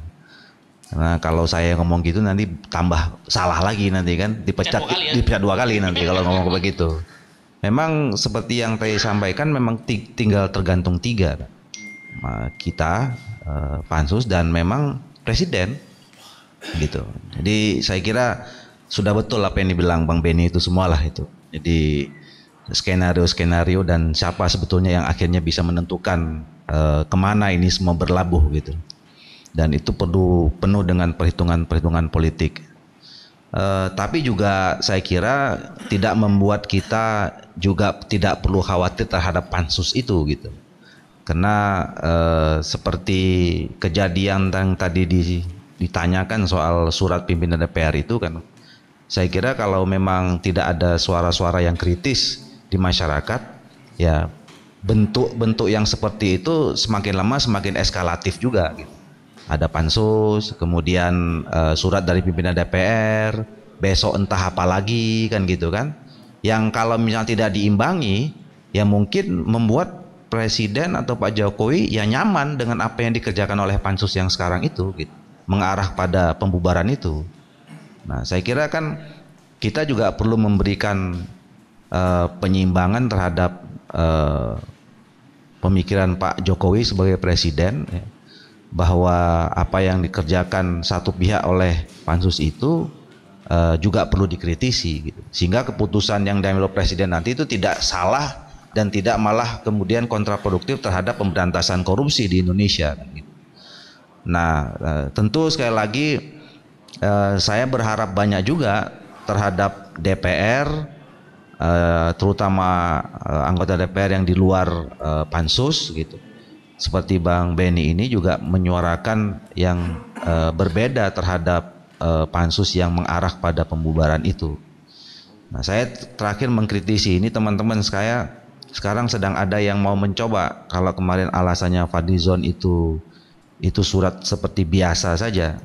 Nah, kalau saya ngomong gitu nanti tambah salah lagi nanti kan dipecat dua ya. dua kali nanti kalau ngomong begitu. Memang seperti yang saya sampaikan memang tinggal tergantung tiga kita pansus dan memang presiden gitu. Jadi saya kira sudah betul apa yang dibilang Bang Benny itu semualah itu. Jadi skenario-skenario dan siapa sebetulnya yang akhirnya bisa menentukan uh, kemana ini semua berlabuh gitu. Dan itu perlu penuh dengan perhitungan-perhitungan politik. Uh, tapi juga saya kira tidak membuat kita juga tidak perlu khawatir terhadap pansus itu gitu karena uh, seperti kejadian yang tadi di ditanyakan soal surat pimpinan DPR itu kan saya kira kalau memang tidak ada suara-suara yang kritis di masyarakat ya bentuk-bentuk yang seperti itu semakin lama semakin eskalatif juga gitu. Ada pansus, kemudian uh, surat dari pimpinan DPR, besok entah apa lagi kan gitu kan. Yang kalau misalnya tidak diimbangi ya mungkin membuat presiden atau Pak Jokowi ya nyaman dengan apa yang dikerjakan oleh pansus yang sekarang itu gitu mengarah pada pembubaran itu. Nah, saya kira kan kita juga perlu memberikan uh, penyimbangan terhadap uh, pemikiran Pak Jokowi sebagai presiden ya, bahwa apa yang dikerjakan satu pihak oleh pansus itu uh, juga perlu dikritisi gitu. sehingga keputusan yang diambil presiden nanti itu tidak salah dan tidak malah kemudian kontraproduktif terhadap pemberantasan korupsi di Indonesia gitu. Nah, eh, tentu sekali lagi eh, saya berharap banyak juga terhadap DPR, eh, terutama anggota DPR yang di luar pansus gitu. Seperti Bang Benny ini juga menyuarakan yang berbeda terhadap pansus yang mengarah pada pembubaran itu. Nah, saya terakhir mengkritisi ini teman-teman saya sekarang sedang ada yang mau mencoba kalau kemarin alasannya Fadlizon itu itu surat seperti biasa saja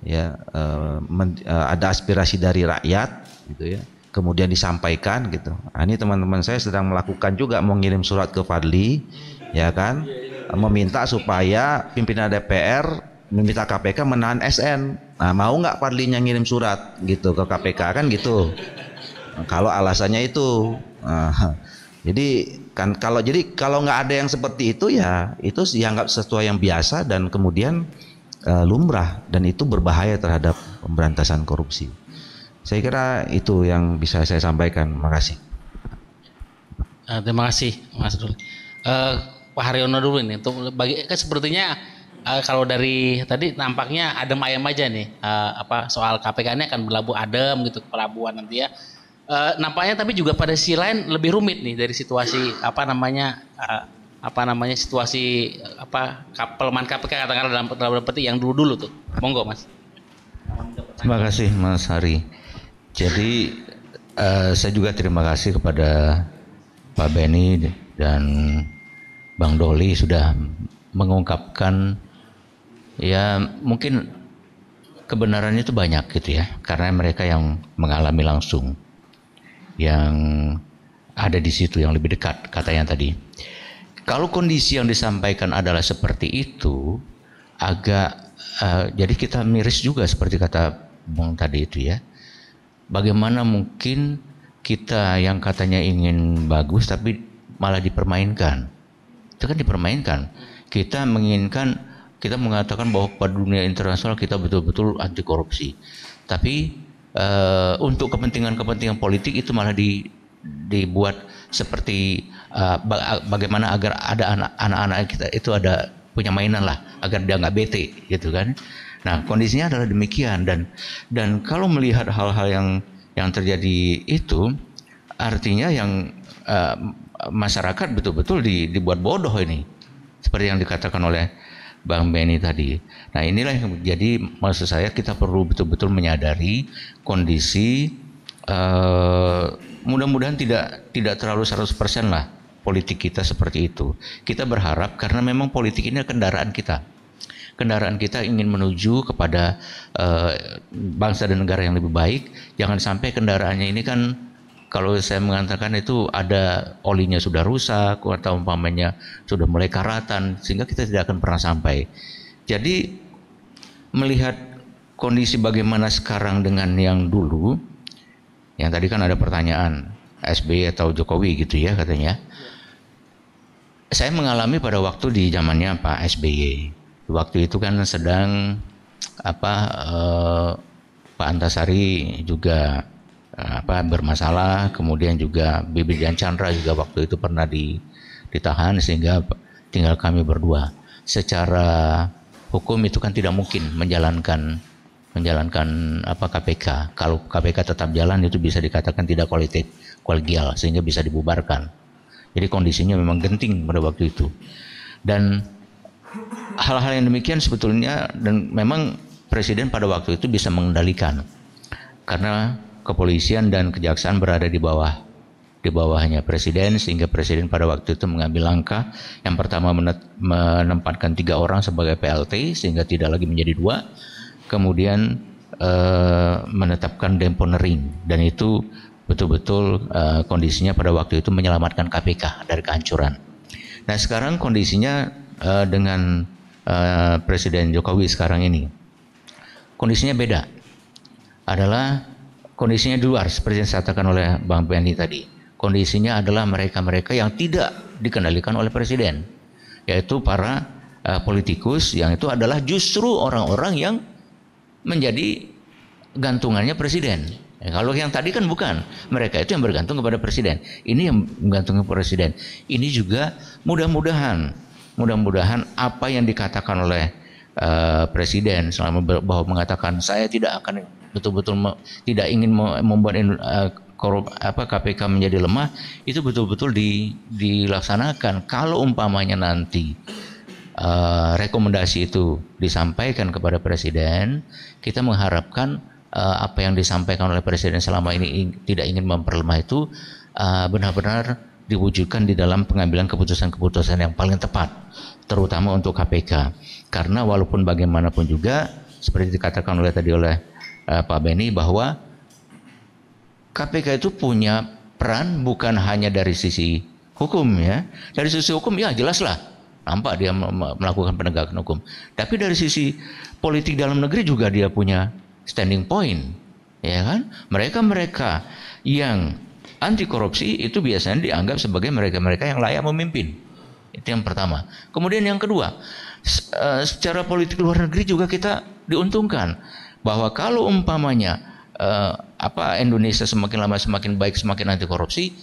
ya eh, eh, ada aspirasi dari rakyat gitu ya kemudian disampaikan gitu nah, ini teman-teman saya sedang melakukan juga mengirim surat ke Fadli ya kan meminta supaya pimpinan DPR meminta KPK menahan SN nah, mau nggak Fadli yang ngirim surat gitu ke KPK kan gitu kalau alasannya itu nah, [LAUGHS] jadi kan kalau jadi kalau nggak ada yang seperti itu ya itu dianggap sesuatu yang biasa dan kemudian uh, lumrah dan itu berbahaya terhadap pemberantasan korupsi. Saya kira itu yang bisa saya sampaikan. Terima kasih. Eh, terima kasih Mas Dul. Uh, eh, Pak Haryono dulu nih. Untuk bagi kan sepertinya uh, kalau dari tadi nampaknya ada ayam aja nih uh, apa soal KPK ini akan berlabuh adem gitu pelabuhan nanti ya uh, nampaknya tapi juga pada sisi lain lebih rumit nih dari situasi apa namanya uh, apa namanya situasi eh, apa man KPK katakanlah dalam dalam peti yang dulu dulu tuh monggo mas terima kasih mas Hari jadi uh, saya juga terima kasih kepada Pak Benny dan Bang Doli sudah mengungkapkan ya mungkin kebenarannya itu banyak gitu ya karena mereka yang mengalami langsung yang ada di situ yang lebih dekat katanya tadi. Kalau kondisi yang disampaikan adalah seperti itu, agak uh, jadi kita miris juga seperti kata Bung tadi itu ya. Bagaimana mungkin kita yang katanya ingin bagus tapi malah dipermainkan? Itu kan dipermainkan. Kita menginginkan kita mengatakan bahwa pada dunia internasional kita betul-betul anti korupsi. Tapi uh, untuk kepentingan-kepentingan politik itu malah di, dibuat seperti uh, bagaimana agar ada anak-anak kita itu ada punya mainan lah agar dia nggak bete gitu kan. Nah kondisinya adalah demikian dan dan kalau melihat hal-hal yang yang terjadi itu artinya yang uh, masyarakat betul-betul di, dibuat bodoh ini seperti yang dikatakan oleh Bang Benny tadi. Nah inilah yang jadi maksud saya kita perlu betul-betul menyadari kondisi uh, mudah-mudahan tidak tidak terlalu 100% lah politik kita seperti itu. Kita berharap karena memang politik ini kendaraan kita. Kendaraan kita ingin menuju kepada uh, bangsa dan negara yang lebih baik. Jangan sampai kendaraannya ini kan kalau saya mengatakan itu ada olinya sudah rusak atau umpamanya sudah mulai karatan sehingga kita tidak akan pernah sampai. Jadi melihat kondisi bagaimana sekarang dengan yang dulu, yang tadi kan ada pertanyaan SBY atau Jokowi gitu ya katanya. Saya mengalami pada waktu di zamannya Pak SBY. Waktu itu kan sedang apa eh, Pak Antasari juga apa bermasalah kemudian juga Bibi dan Chandra juga waktu itu pernah di, ditahan sehingga tinggal kami berdua secara hukum itu kan tidak mungkin menjalankan menjalankan apa KPK kalau KPK tetap jalan itu bisa dikatakan tidak kualitas kualgial sehingga bisa dibubarkan jadi kondisinya memang genting pada waktu itu dan hal-hal yang demikian sebetulnya dan memang presiden pada waktu itu bisa mengendalikan karena kepolisian dan kejaksaan berada di bawah di bawahnya presiden sehingga presiden pada waktu itu mengambil langkah yang pertama menempatkan tiga orang sebagai PLT sehingga tidak lagi menjadi dua kemudian eh, menetapkan demponering dan itu betul-betul eh, kondisinya pada waktu itu menyelamatkan KPK dari kehancuran. Nah sekarang kondisinya eh, dengan eh, Presiden Jokowi sekarang ini kondisinya beda adalah kondisinya di luar seperti yang disampaikan oleh Bang Benny tadi. Kondisinya adalah mereka-mereka yang tidak dikendalikan oleh presiden, yaitu para uh, politikus yang itu adalah justru orang-orang yang menjadi gantungannya presiden. Ya, kalau yang tadi kan bukan, mereka itu yang bergantung kepada presiden. Ini yang bergantung kepada presiden. Ini juga mudah-mudahan, mudah-mudahan apa yang dikatakan oleh uh, presiden selama bahwa mengatakan saya tidak akan betul-betul tidak ingin membuat eh, korup, apa KPK menjadi lemah itu betul-betul di, dilaksanakan kalau umpamanya nanti uh, rekomendasi itu disampaikan kepada presiden kita mengharapkan uh, apa yang disampaikan oleh presiden selama ini ing, tidak ingin memperlemah itu benar-benar uh, benar -benar diwujudkan di dalam pengambilan keputusan-keputusan yang paling tepat terutama untuk KPK karena walaupun bagaimanapun juga seperti dikatakan oleh tadi oleh uh, Pak Beni bahwa KPK itu punya peran bukan hanya dari sisi hukum ya. Dari sisi hukum ya jelaslah nampak dia melakukan penegakan hukum. Tapi dari sisi politik dalam negeri juga dia punya standing point, ya kan? Mereka-mereka yang anti korupsi itu biasanya dianggap sebagai mereka-mereka yang layak memimpin. Itu yang pertama. Kemudian yang kedua, eh, secara politik luar negeri juga kita diuntungkan bahwa kalau umpamanya eh, apa Indonesia semakin lama semakin baik semakin anti korupsi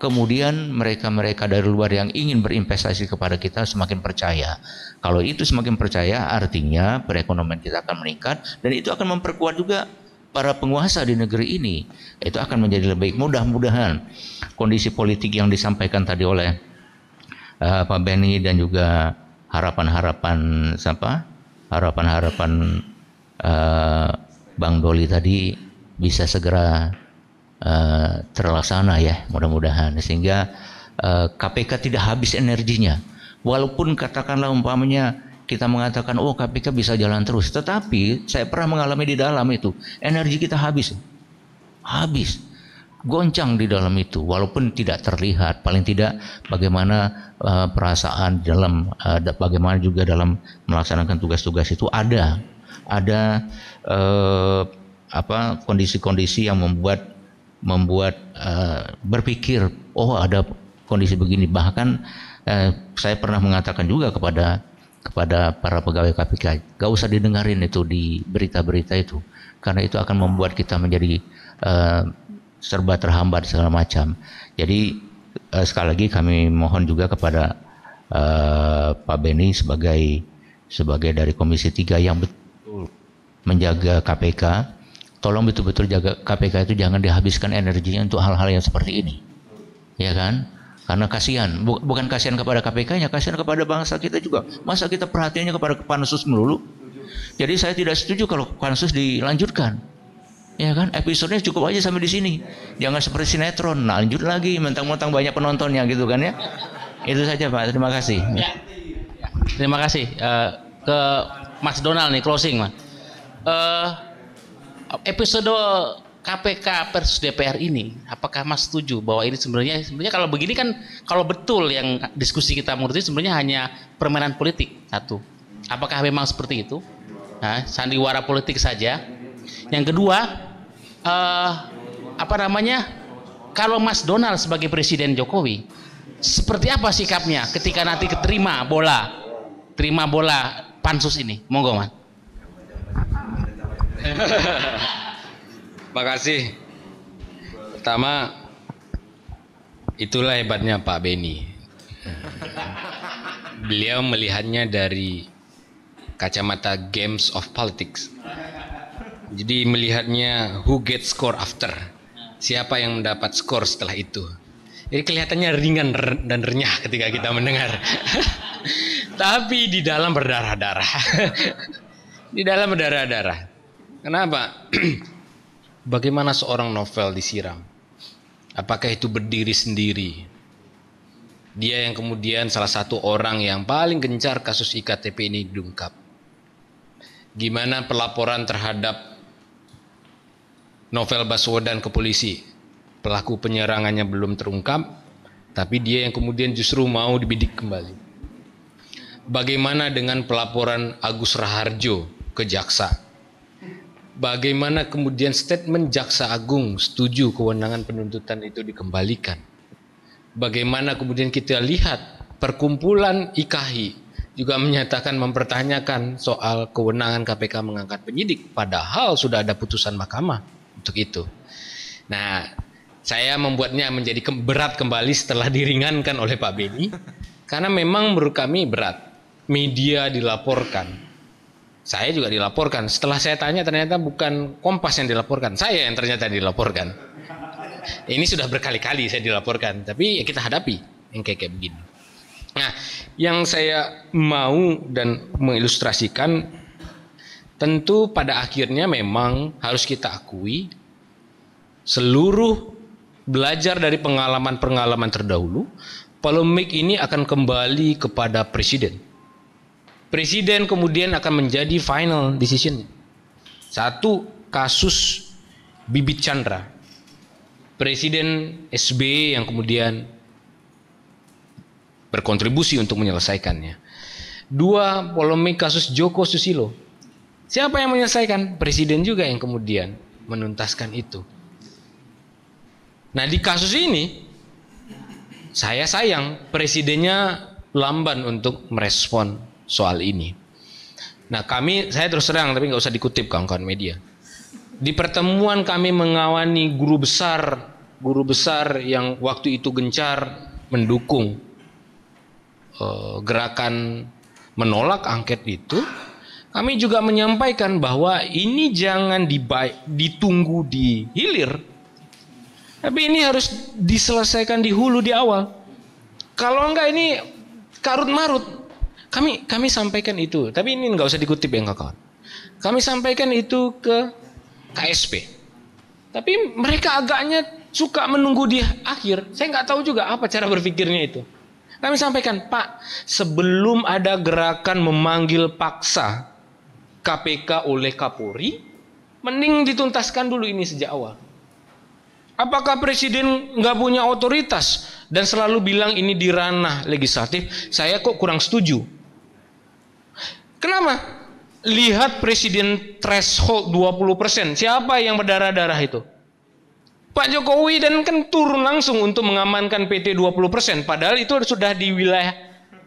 kemudian mereka-mereka dari luar yang ingin berinvestasi kepada kita semakin percaya. Kalau itu semakin percaya artinya perekonomian kita akan meningkat dan itu akan memperkuat juga para penguasa di negeri ini. Itu akan menjadi lebih baik. Mudah-mudahan kondisi politik yang disampaikan tadi oleh uh, Pak Benny dan juga harapan-harapan siapa? Harapan-harapan Eh, Bang Doli tadi bisa segera uh, terlaksana ya mudah-mudahan sehingga uh, eh, KPK tidak habis energinya walaupun katakanlah umpamanya kita mengatakan oh KPK bisa jalan terus tetapi saya pernah mengalami di dalam itu energi kita habis habis goncang di dalam itu walaupun tidak terlihat paling tidak bagaimana uh, perasaan dalam uh, bagaimana juga dalam melaksanakan tugas-tugas itu ada ada eh, apa kondisi-kondisi yang membuat membuat eh, berpikir oh ada kondisi begini bahkan eh, saya pernah mengatakan juga kepada kepada para pegawai KPK gak usah didengarin itu di berita-berita itu karena itu akan membuat kita menjadi eh, serba terhambat segala macam jadi eh, sekali lagi kami mohon juga kepada eh, Pak Beni sebagai sebagai dari Komisi 3 yang betul menjaga KPK, tolong betul-betul jaga KPK itu jangan dihabiskan energinya untuk hal-hal yang seperti ini. Ya kan? Karena kasihan, bukan kasihan kepada KPK-nya, kasihan kepada bangsa kita juga. Masa kita perhatiannya kepada pansus melulu? Jadi saya tidak setuju kalau pansus dilanjutkan. Ya kan? Episodenya cukup aja sampai di sini. Jangan seperti sinetron, nah, lanjut lagi mentang-mentang banyak penontonnya gitu kan ya. Itu saja Pak, terima kasih. Ya. Terima kasih. Uh, ke Mas Donald nih closing mas. Uh, episode KPK versus DPR ini, apakah Mas setuju bahwa ini sebenarnya sebenarnya kalau begini kan kalau betul yang diskusi kita menurut sebenarnya hanya permainan politik satu. Apakah memang seperti itu? Nah, sandiwara politik saja. Yang kedua, uh, apa namanya? Kalau Mas Donald sebagai Presiden Jokowi, seperti apa sikapnya ketika nanti keterima bola, terima bola pansus ini? Monggo, Mas. [LAUGHS] kasih. Pertama, itulah hebatnya Pak Beni. Beliau melihatnya dari kacamata games of politics. Jadi melihatnya who gets score after. Siapa yang mendapat skor setelah itu. Jadi kelihatannya ringan dan renyah ketika kita ah. mendengar. [LAUGHS] Tapi di dalam berdarah-darah. [LAUGHS] di dalam berdarah-darah. Kenapa? [CLEARS THROAT] Bagaimana seorang novel disiram? Apakah itu berdiri sendiri? Dia yang kemudian salah satu orang yang paling gencar kasus IKTP ini diungkap. Gimana pelaporan terhadap novel Baswedan ke polisi? pelaku penyerangannya belum terungkap, tapi dia yang kemudian justru mau dibidik kembali. Bagaimana dengan pelaporan Agus Raharjo ke jaksa? Bagaimana kemudian statement jaksa agung setuju kewenangan penuntutan itu dikembalikan? Bagaimana kemudian kita lihat perkumpulan IKHI juga menyatakan mempertanyakan soal kewenangan KPK mengangkat penyidik padahal sudah ada putusan mahkamah untuk itu. Nah, saya membuatnya menjadi ke berat kembali setelah diringankan oleh Pak Beni karena memang menurut kami berat. Media dilaporkan. Saya juga dilaporkan. Setelah saya tanya ternyata bukan Kompas yang dilaporkan, saya yang ternyata dilaporkan. Ini sudah berkali-kali saya dilaporkan, tapi ya kita hadapi yang kayak kayak begini. Nah, yang saya mau dan mengilustrasikan tentu pada akhirnya memang harus kita akui seluruh belajar dari pengalaman-pengalaman terdahulu, polemik ini akan kembali kepada presiden. Presiden kemudian akan menjadi final decision. Satu kasus Bibit Chandra. Presiden SBY yang kemudian berkontribusi untuk menyelesaikannya. Dua polemik kasus Joko Susilo. Siapa yang menyelesaikan? Presiden juga yang kemudian menuntaskan itu. Nah di kasus ini saya sayang presidennya lamban untuk merespon soal ini. Nah kami, saya terus terang tapi nggak usah dikutip kawan-kawan media. Di pertemuan kami mengawani guru besar, guru besar yang waktu itu gencar mendukung eh, gerakan menolak angket itu. Kami juga menyampaikan bahwa ini jangan ditunggu di hilir, tapi ini harus diselesaikan di hulu di awal. Kalau enggak ini karut marut. Kami kami sampaikan itu. Tapi ini enggak usah dikutip ya kawan. Kami sampaikan itu ke KSP. Tapi mereka agaknya suka menunggu di akhir. Saya nggak tahu juga apa cara berpikirnya itu. Kami sampaikan, Pak, sebelum ada gerakan memanggil paksa KPK oleh Kapolri, mending dituntaskan dulu ini sejak awal. Apakah presiden nggak punya otoritas dan selalu bilang ini di ranah legislatif? Saya kok kurang setuju. Kenapa? Lihat presiden threshold 20%. Siapa yang berdarah-darah itu? Pak Jokowi dan kan turun langsung untuk mengamankan PT 20%. Padahal itu sudah di wilayah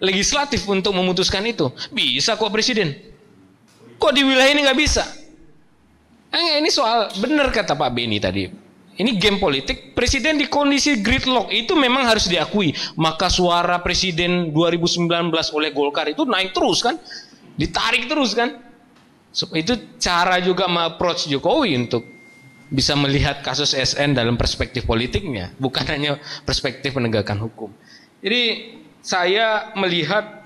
legislatif untuk memutuskan itu. Bisa kok presiden. Kok di wilayah ini nggak bisa? Eh, ini soal benar kata Pak Beni tadi ini game politik, presiden di kondisi gridlock itu memang harus diakui. Maka suara presiden 2019 oleh Golkar itu naik terus kan, ditarik terus kan. So, itu cara juga approach Jokowi untuk bisa melihat kasus SN dalam perspektif politiknya, bukan hanya perspektif penegakan hukum. Jadi saya melihat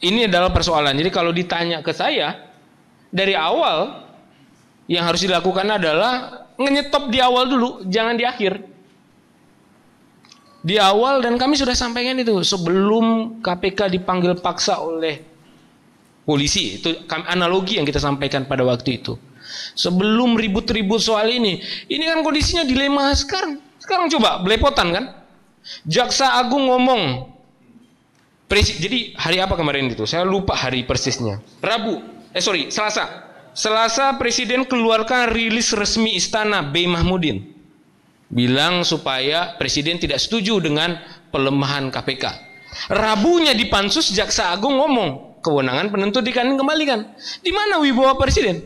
ini adalah persoalan. Jadi kalau ditanya ke saya dari awal yang harus dilakukan adalah ngenyetop di awal dulu, jangan di akhir. Di awal dan kami sudah sampaikan itu sebelum KPK dipanggil paksa oleh polisi itu analogi yang kita sampaikan pada waktu itu. Sebelum ribut-ribut soal ini, ini kan kondisinya dilema sekarang. Sekarang coba belepotan kan? Jaksa Agung ngomong jadi hari apa kemarin itu? Saya lupa hari persisnya. Rabu, eh sorry, Selasa. Selasa Presiden keluarkan rilis resmi istana B. Mahmudin. Bilang supaya Presiden tidak setuju dengan pelemahan KPK. Rabunya di Pansus Jaksa Agung ngomong, kewenangan penentu dikandung kembalikan. Di mana wibawa Presiden?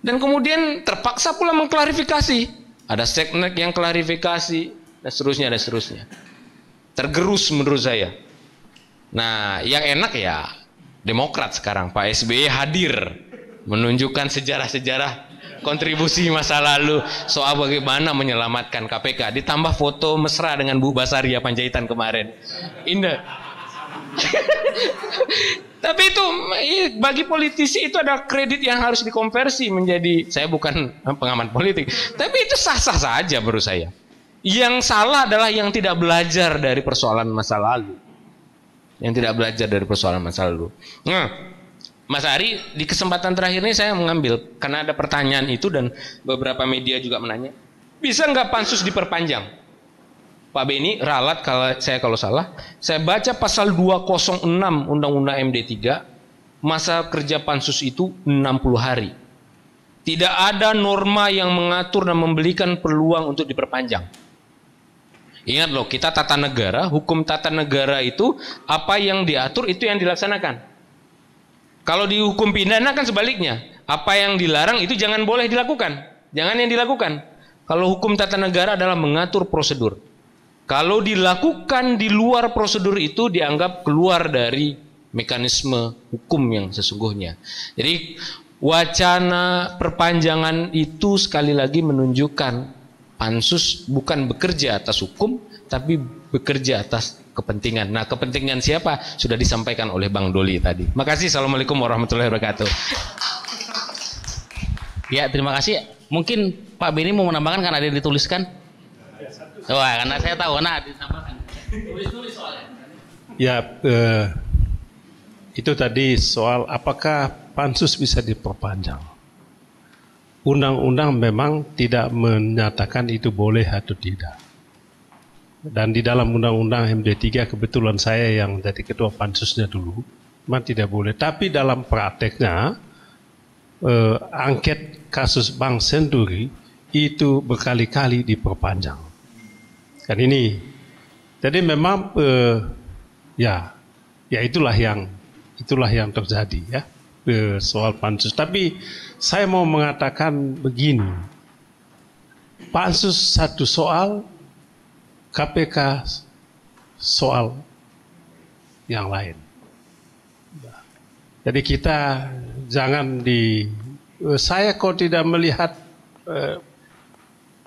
Dan kemudian terpaksa pula mengklarifikasi. Ada seknek yang klarifikasi, dan seterusnya, dan seterusnya. Tergerus menurut saya. Nah, yang enak ya Demokrat sekarang Pak SBY e hadir menunjukkan sejarah-sejarah kontribusi masa lalu soal bagaimana menyelamatkan KPK ditambah foto mesra dengan Bu Basaria Panjaitan kemarin indah [LAUGHS] tapi itu iya, bagi politisi itu ada kredit yang harus dikonversi menjadi saya bukan pengaman politik tapi itu sah-sah saja menurut saya yang salah adalah yang tidak belajar dari persoalan masa lalu yang tidak belajar dari persoalan masa lalu. Nah, Mas Ari, di kesempatan terakhir ini saya mengambil karena ada pertanyaan itu dan beberapa media juga menanya, bisa nggak pansus diperpanjang? Pak Beni, ralat kalau saya kalau salah, saya baca pasal 206 Undang-Undang MD3, masa kerja pansus itu 60 hari. Tidak ada norma yang mengatur dan membelikan peluang untuk diperpanjang. Ingat loh, kita tata negara, hukum tata negara itu apa yang diatur itu yang dilaksanakan. Kalau di hukum pidana kan sebaliknya, apa yang dilarang itu jangan boleh dilakukan, jangan yang dilakukan. Kalau hukum tata negara adalah mengatur prosedur. Kalau dilakukan di luar prosedur itu dianggap keluar dari mekanisme hukum yang sesungguhnya. Jadi wacana perpanjangan itu sekali lagi menunjukkan pansus bukan bekerja atas hukum, tapi bekerja atas kepentingan. Nah, kepentingan siapa sudah disampaikan oleh Bang Doli tadi. Makasih. Assalamualaikum warahmatullahi wabarakatuh. Ya, terima kasih. Mungkin Pak Beni mau menambahkan karena ada yang dituliskan. Wah, karena saya tahu, nah ditambahkan. Ya, eh, itu tadi soal apakah pansus bisa diperpanjang undang-undang memang tidak menyatakan itu boleh atau tidak. Dan di dalam undang-undang MD3 kebetulan saya yang jadi ketua pansusnya dulu, memang tidak boleh. Tapi dalam prakteknya, eh, angket kasus Bank Senturi itu berkali-kali diperpanjang. Kan ini, jadi memang eh, ya, ya itulah yang itulah yang terjadi ya ke soal pansus. Tapi saya mau mengatakan begini. Pansus satu soal, KPK soal yang lain. Jadi kita jangan di saya kok tidak melihat eh,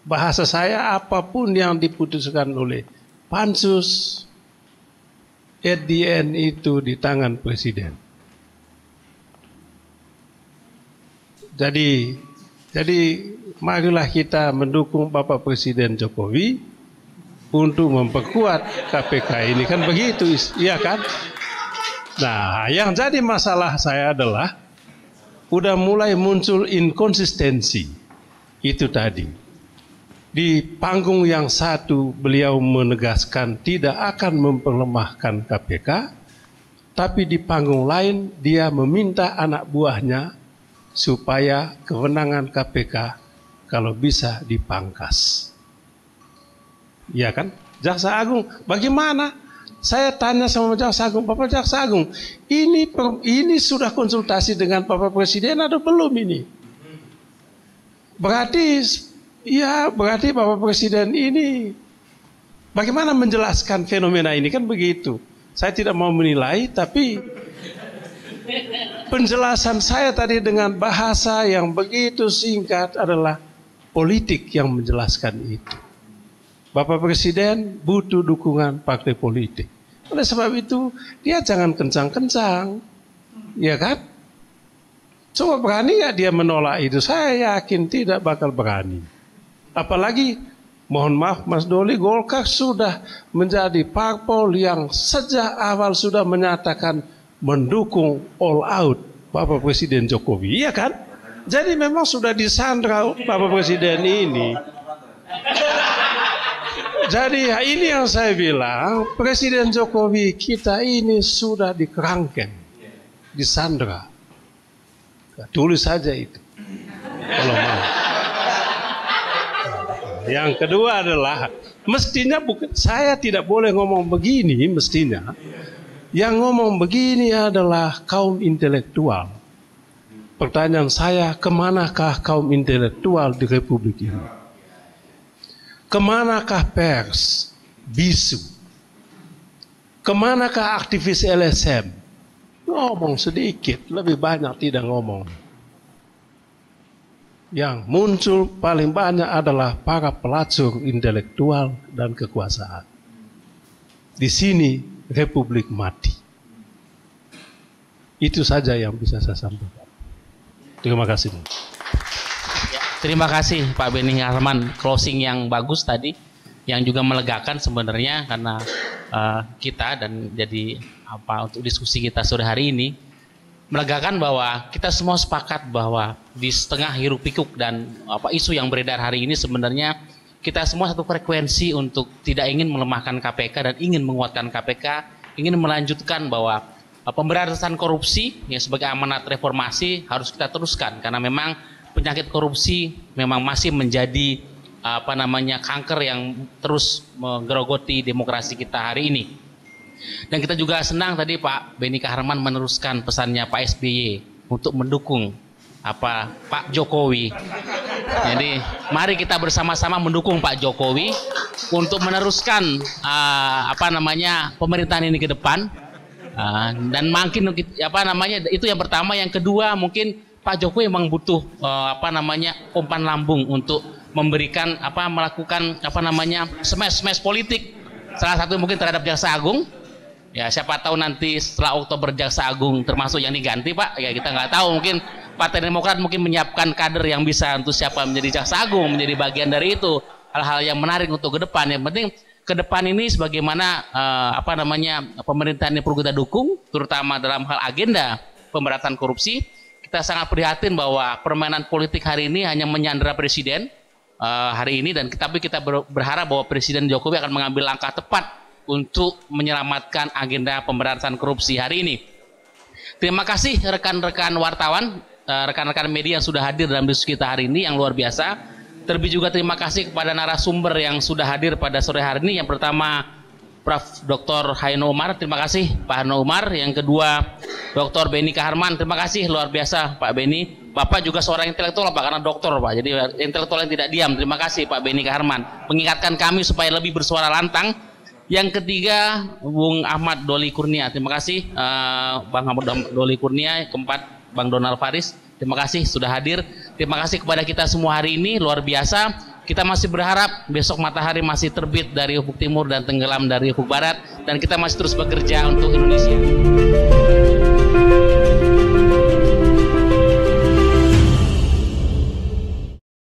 bahasa saya apapun yang diputuskan oleh pansus at the end itu di tangan presiden. Jadi jadi marilah kita mendukung Bapak Presiden Jokowi untuk memperkuat KPK ini kan begitu, iya kan? Nah, yang jadi masalah saya adalah udah mulai muncul inkonsistensi itu tadi. Di panggung yang satu beliau menegaskan tidak akan memperlemahkan KPK, tapi di panggung lain dia meminta anak buahnya supaya kewenangan KPK kalau bisa dipangkas. Iya kan? Jaksa Agung, bagaimana? Saya tanya sama Jaksa Agung, Bapak Jaksa Agung, ini ini sudah konsultasi dengan Bapak Presiden atau belum ini? Berarti ya berarti Bapak Presiden ini bagaimana menjelaskan fenomena ini kan begitu. Saya tidak mau menilai tapi penjelasan saya tadi dengan bahasa yang begitu singkat adalah politik yang menjelaskan itu. Bapak Presiden butuh dukungan partai politik. Oleh sebab itu, dia jangan kencang-kencang. Ya kan? Coba berani ya dia menolak itu? Saya yakin tidak bakal berani. Apalagi, mohon maaf Mas Doli, Golkar sudah menjadi parpol yang sejak awal sudah menyatakan mendukung all out Bapak Presiden Jokowi, iya kan? Jadi memang sudah disandra Bapak Presiden ini. Jadi ya, ini yang saya bilang, Presiden Jokowi kita ini sudah dikerangkeng, disandra. Ya, tulis saja itu. Kalau mau. Yang kedua adalah mestinya bukan saya tidak boleh ngomong begini mestinya. Yang ngomong begini adalah kaum intelektual. Pertanyaan saya, kemanakah kaum intelektual di Republik ini? Kemanakah pers, bisu? Kemanakah aktivis LSM? Ngomong sedikit, lebih banyak tidak ngomong. Yang muncul paling banyak adalah para pelacur intelektual dan kekuasaan. Di sini republik mati. Itu saja yang bisa saya sampaikan. Terima kasih. Ya, terima kasih Pak Beni Arman. Closing yang bagus tadi, yang juga melegakan sebenarnya karena uh, kita dan jadi apa untuk diskusi kita sore hari ini melegakan bahwa kita semua sepakat bahwa di setengah hiruk pikuk dan apa isu yang beredar hari ini sebenarnya kita semua satu frekuensi untuk tidak ingin melemahkan KPK dan ingin menguatkan KPK, ingin melanjutkan bahwa uh, pemberantasan korupsi ya sebagai amanat reformasi harus kita teruskan karena memang penyakit korupsi memang masih menjadi uh, apa namanya kanker yang terus menggerogoti demokrasi kita hari ini. Dan kita juga senang tadi Pak Beni Kaharman meneruskan pesannya Pak SBY untuk mendukung apa Pak Jokowi. Jadi mari kita bersama-sama mendukung Pak Jokowi untuk meneruskan uh, apa namanya pemerintahan ini ke depan uh, dan makin apa namanya itu yang pertama yang kedua mungkin Pak Jokowi memang butuh uh, apa namanya umpan lambung untuk memberikan apa melakukan apa namanya smash smash politik salah satu mungkin terhadap jaksa agung ya siapa tahu nanti setelah Oktober jaksa agung termasuk yang diganti pak ya kita nggak tahu mungkin Partai Demokrat mungkin menyiapkan kader yang bisa untuk siapa menjadi jaksa agung, menjadi bagian dari itu. Hal-hal yang menarik untuk ke depan. Yang penting ke depan ini sebagaimana uh, apa namanya pemerintahan yang perlu kita dukung, terutama dalam hal agenda pemberantasan korupsi. Kita sangat prihatin bahwa permainan politik hari ini hanya menyandra presiden uh, hari ini dan tapi kita berharap bahwa Presiden Jokowi akan mengambil langkah tepat untuk menyelamatkan agenda pemberantasan korupsi hari ini. Terima kasih rekan-rekan wartawan Eh, rekan-rekan media yang sudah hadir dalam diskusi kita hari ini yang luar biasa. Terlebih juga terima kasih kepada narasumber yang sudah hadir pada sore hari ini. Yang pertama Prof. Dr. Haino Umar, terima kasih Pak Haino Umar. Yang kedua Dr. Beni Kaharman, terima kasih luar biasa Pak Beni. Bapak juga seorang intelektual Pak karena dokter Pak. Jadi eh, intelektual yang tidak diam. Terima kasih Pak Beni Kaharman mengingatkan kami supaya lebih bersuara lantang. Yang ketiga Bung Ahmad Doli Kurnia. Terima kasih uh, Bang Ahmad Doli Kurnia. Keempat Bang Donald Faris. Terima kasih sudah hadir. Terima kasih kepada kita semua hari ini luar biasa. Kita masih berharap besok matahari masih terbit dari ufuk timur dan tenggelam dari ufuk barat dan kita masih terus bekerja untuk Indonesia.